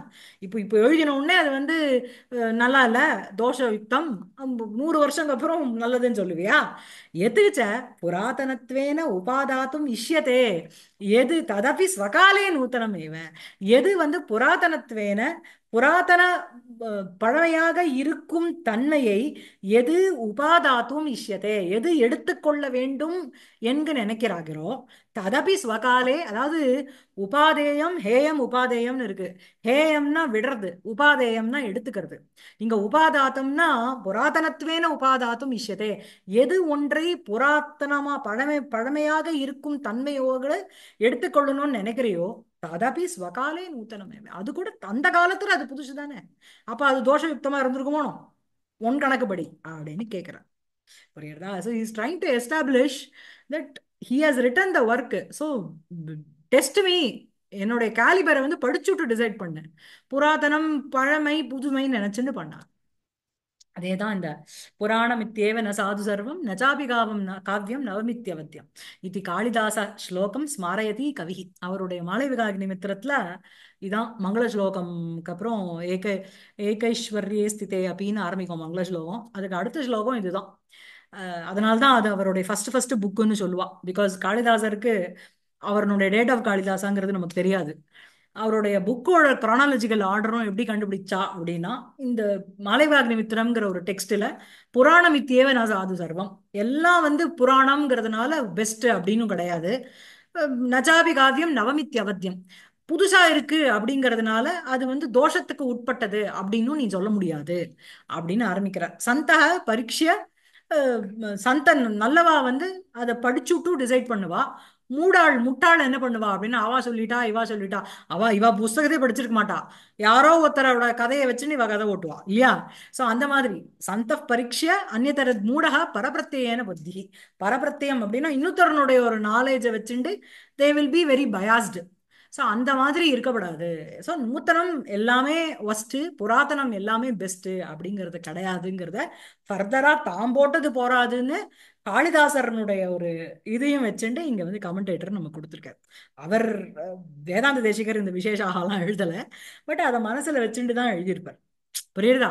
இப்போ இப்போ எழுதின உடனே அது வந்து நல்லா இல்லை தோஷ யுக்தம் நூறு வருஷங்க அப்புறம் நல்லதுன்னு சொல்லுவியா எதுச்ச புராதனத்வேன உபாதாத்தும் இஷ்யத்தே எது ததபி ஸ்வகாலே நூத்தனம் இவன் எது வந்து புராதனத்வேன புராதன பழமையாக இருக்கும் தன்மையை எது உபாதாத்தும் இஷ்யதே எது எடுத்துக்கொள்ள வேண்டும் என்று நினைக்கிறாகிறோ ததபி ஸ்வகாலே அதாவது உபாதேயம் ஹேயம் உபாதேயம்னு இருக்கு ஹேயம்னா விடுறது உபாதேயம்னா எடுத்துக்கிறது இங்க உபாதாத்தம்னா புராதனத்துவேன உபாதாத்தும் இஷ்யதே எது ஒன்றை புராத்தனமா பழமை பழமையாக இருக்கும் தன்மையோடு எடுத்துக்கொள்ளணும்னு நினைக்கிறையோ ததபி ஸ்வகாலே நூத்தனமே அது கூட அந்த காலத்துல அது புதுசு தானே அப்ப அது தோஷயுக்தமா இருந்திருக்குமோ உன் கணக்குப்படி அப்படின்னு கேட்கிறார் is trying to establish that he has written the work so test me என்னுடைய காலிபரை வந்து படிச்சுட்டு டிசைட் பண்ணேன் புராதனம் பழமை புதுமைன்னு நினைச்சுன்னு பண்ணான் அதேதான் இந்த புராணமித்தேவ ந சாது சர்வம் நஜாபிகாவம் காவியம் நவமித்யவத்தியம் இது காளிதாச ஸ்லோகம் ஸ்மாரயதி கவி அவருடைய மாளவிகாகினி மித்திரத்துல இதான் மங்கள ஸ்லோகம்க்கு அப்புறம் ஏக ஏகைஸ்வர்யே ஸ்திதே அப்படின்னு ஆரம்பிக்கும் மங்கள ஸ்லோகம் அதுக்கு அடுத்த ஸ்லோகம் இதுதான் அதனால்தான் அது அவருடைய ஃபர்ஸ்ட் ஃபர்ஸ்ட் புக்குன்னு சொல்லுவா பிகாஸ் காளிதாசருக்கு அவருடைய டேட் ஆஃப் காளிதாசாங்கிறது நமக்கு தெரியாது அவருடைய புக்கோட குரானாலஜிக்கல் ஆர்டரும் எப்படி கண்டுபிடிச்சா அப்படின்னா இந்த மலைவாகனி மித்திரம்ங்கிற ஒரு டெக்ஸ்டில் புராணம் இத்தியவே நான் சாது சர்வம் எல்லாம் வந்து புராணம்ங்கிறதுனால பெஸ்ட் அப்படின்னு கிடையாது நஜாபி காவியம் நவமித்தி அவத்தியம் புதுசா இருக்கு அப்படிங்கிறதுனால அது வந்து தோஷத்துக்கு உட்பட்டது அப்படின்னு நீ சொல்ல முடியாது அப்படின்னு ஆரம்பிக்கிறார் சந்தக பரீட்சிய சந்தன் நல்லவா வந்து அதை படிச்சுட்டும் டிசைட் பண்ணுவா மூடாள் முட்டாள் என்ன பண்ணுவா அப்படின்னு அவா சொல்லிட்டா இவா சொல்லிட்டா அவ இவா புஸ்தகத்தையே படிச்சிருக்க மாட்டா யாரோ ஒருத்தரோட கதையை வச்சுன்னு இவ கதை ஓட்டுவா இல்லையா சோ அந்த மாதிரி சந்த பரீட்சை அந்நியத்தர மூடகா பரப்பிரத்தியன புத்தி பரப்பிரத்தியம் அப்படின்னா இன்னொருத்தரனுடைய ஒரு நாலேஜை வச்சுட்டு they will be very biased so அந்த மாதிரி இருக்கக்கூடாது ஸோ நூத்தனம் எல்லாமே ஒஸ்ட்டு புராதனம் எல்லாமே பெஸ்ட்டு அப்படிங்கிறது கிடையாதுங்கிறத ஃபர்தராக தாம் போட்டது போராதுன்னு காளிதாசரனுடைய ஒரு இதையும் வச்சுட்டு இங்கே வந்து கமெண்டேட்டர் நம்ம கொடுத்துருக்காரு அவர் வேதாந்த தேசிகர் இந்த விசேஷாலாம் எழுதலை பட் அதை மனசில் வச்சுட்டு தான் எழுதியிருப்பார் புரியுறதா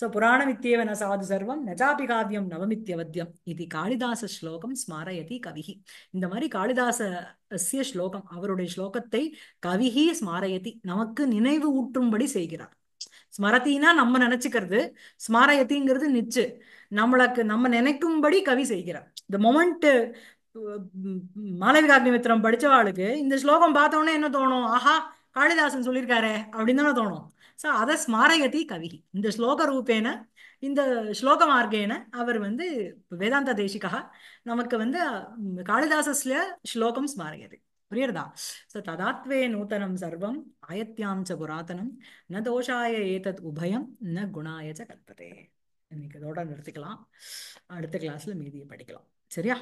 சோ புராண வித்தியவன சாது சர்வம் நஜாபி காவியம் நவமித்யவத்தியம் இது காளிதாச ஸ்லோகம் ஸ்மாரயதி கவிஹி இந்த மாதிரி காளிதாச ஸ்லோகம் அவருடைய ஸ்லோகத்தை கவிஹி ஸ்மாரயதி நமக்கு நினைவு ஊற்றும்படி செய்கிறார் ஸ்மரத்தினா நம்ம நினைச்சுக்கிறது ஸ்மாரயத்திங்கிறது நிச்சு நம்மளுக்கு நம்ம நினைக்கும்படி கவி செய்கிறார் இந்த மொமெண்ட் மாலவிகாக்னிமித்திரம் படிச்சவாளுக்கு இந்த ஸ்லோகம் பார்த்தோன்னே என்ன தோணும் ஆஹா காளிதாசன் சொல்லியிருக்காரே அப்படின்னு தானே தோணும் ஸோ அதை ஸ்மாரயதி கவி இந்த ஸ்லோக ரூபேன இந்த ஸ்லோக மார்க்கேன அவர் வந்து வேதாந்த தேசிகா நமக்கு வந்து காளிதாசஸ்ல ஸ்லோகம் ஸ்மாரயது புரியுறதா ஸோ ததாத்வே நூத்தனம் சர்வம் ஆயத்தியாம் ச புராத்தனம் ந தோஷாய ஏதத் உபயம் ந குணாய ச கற்பதே இன்னைக்கு இதோட நிறுத்திக்கலாம் அடுத்த கிளாஸ்ல மீதியை படிக்கலாம் சரியா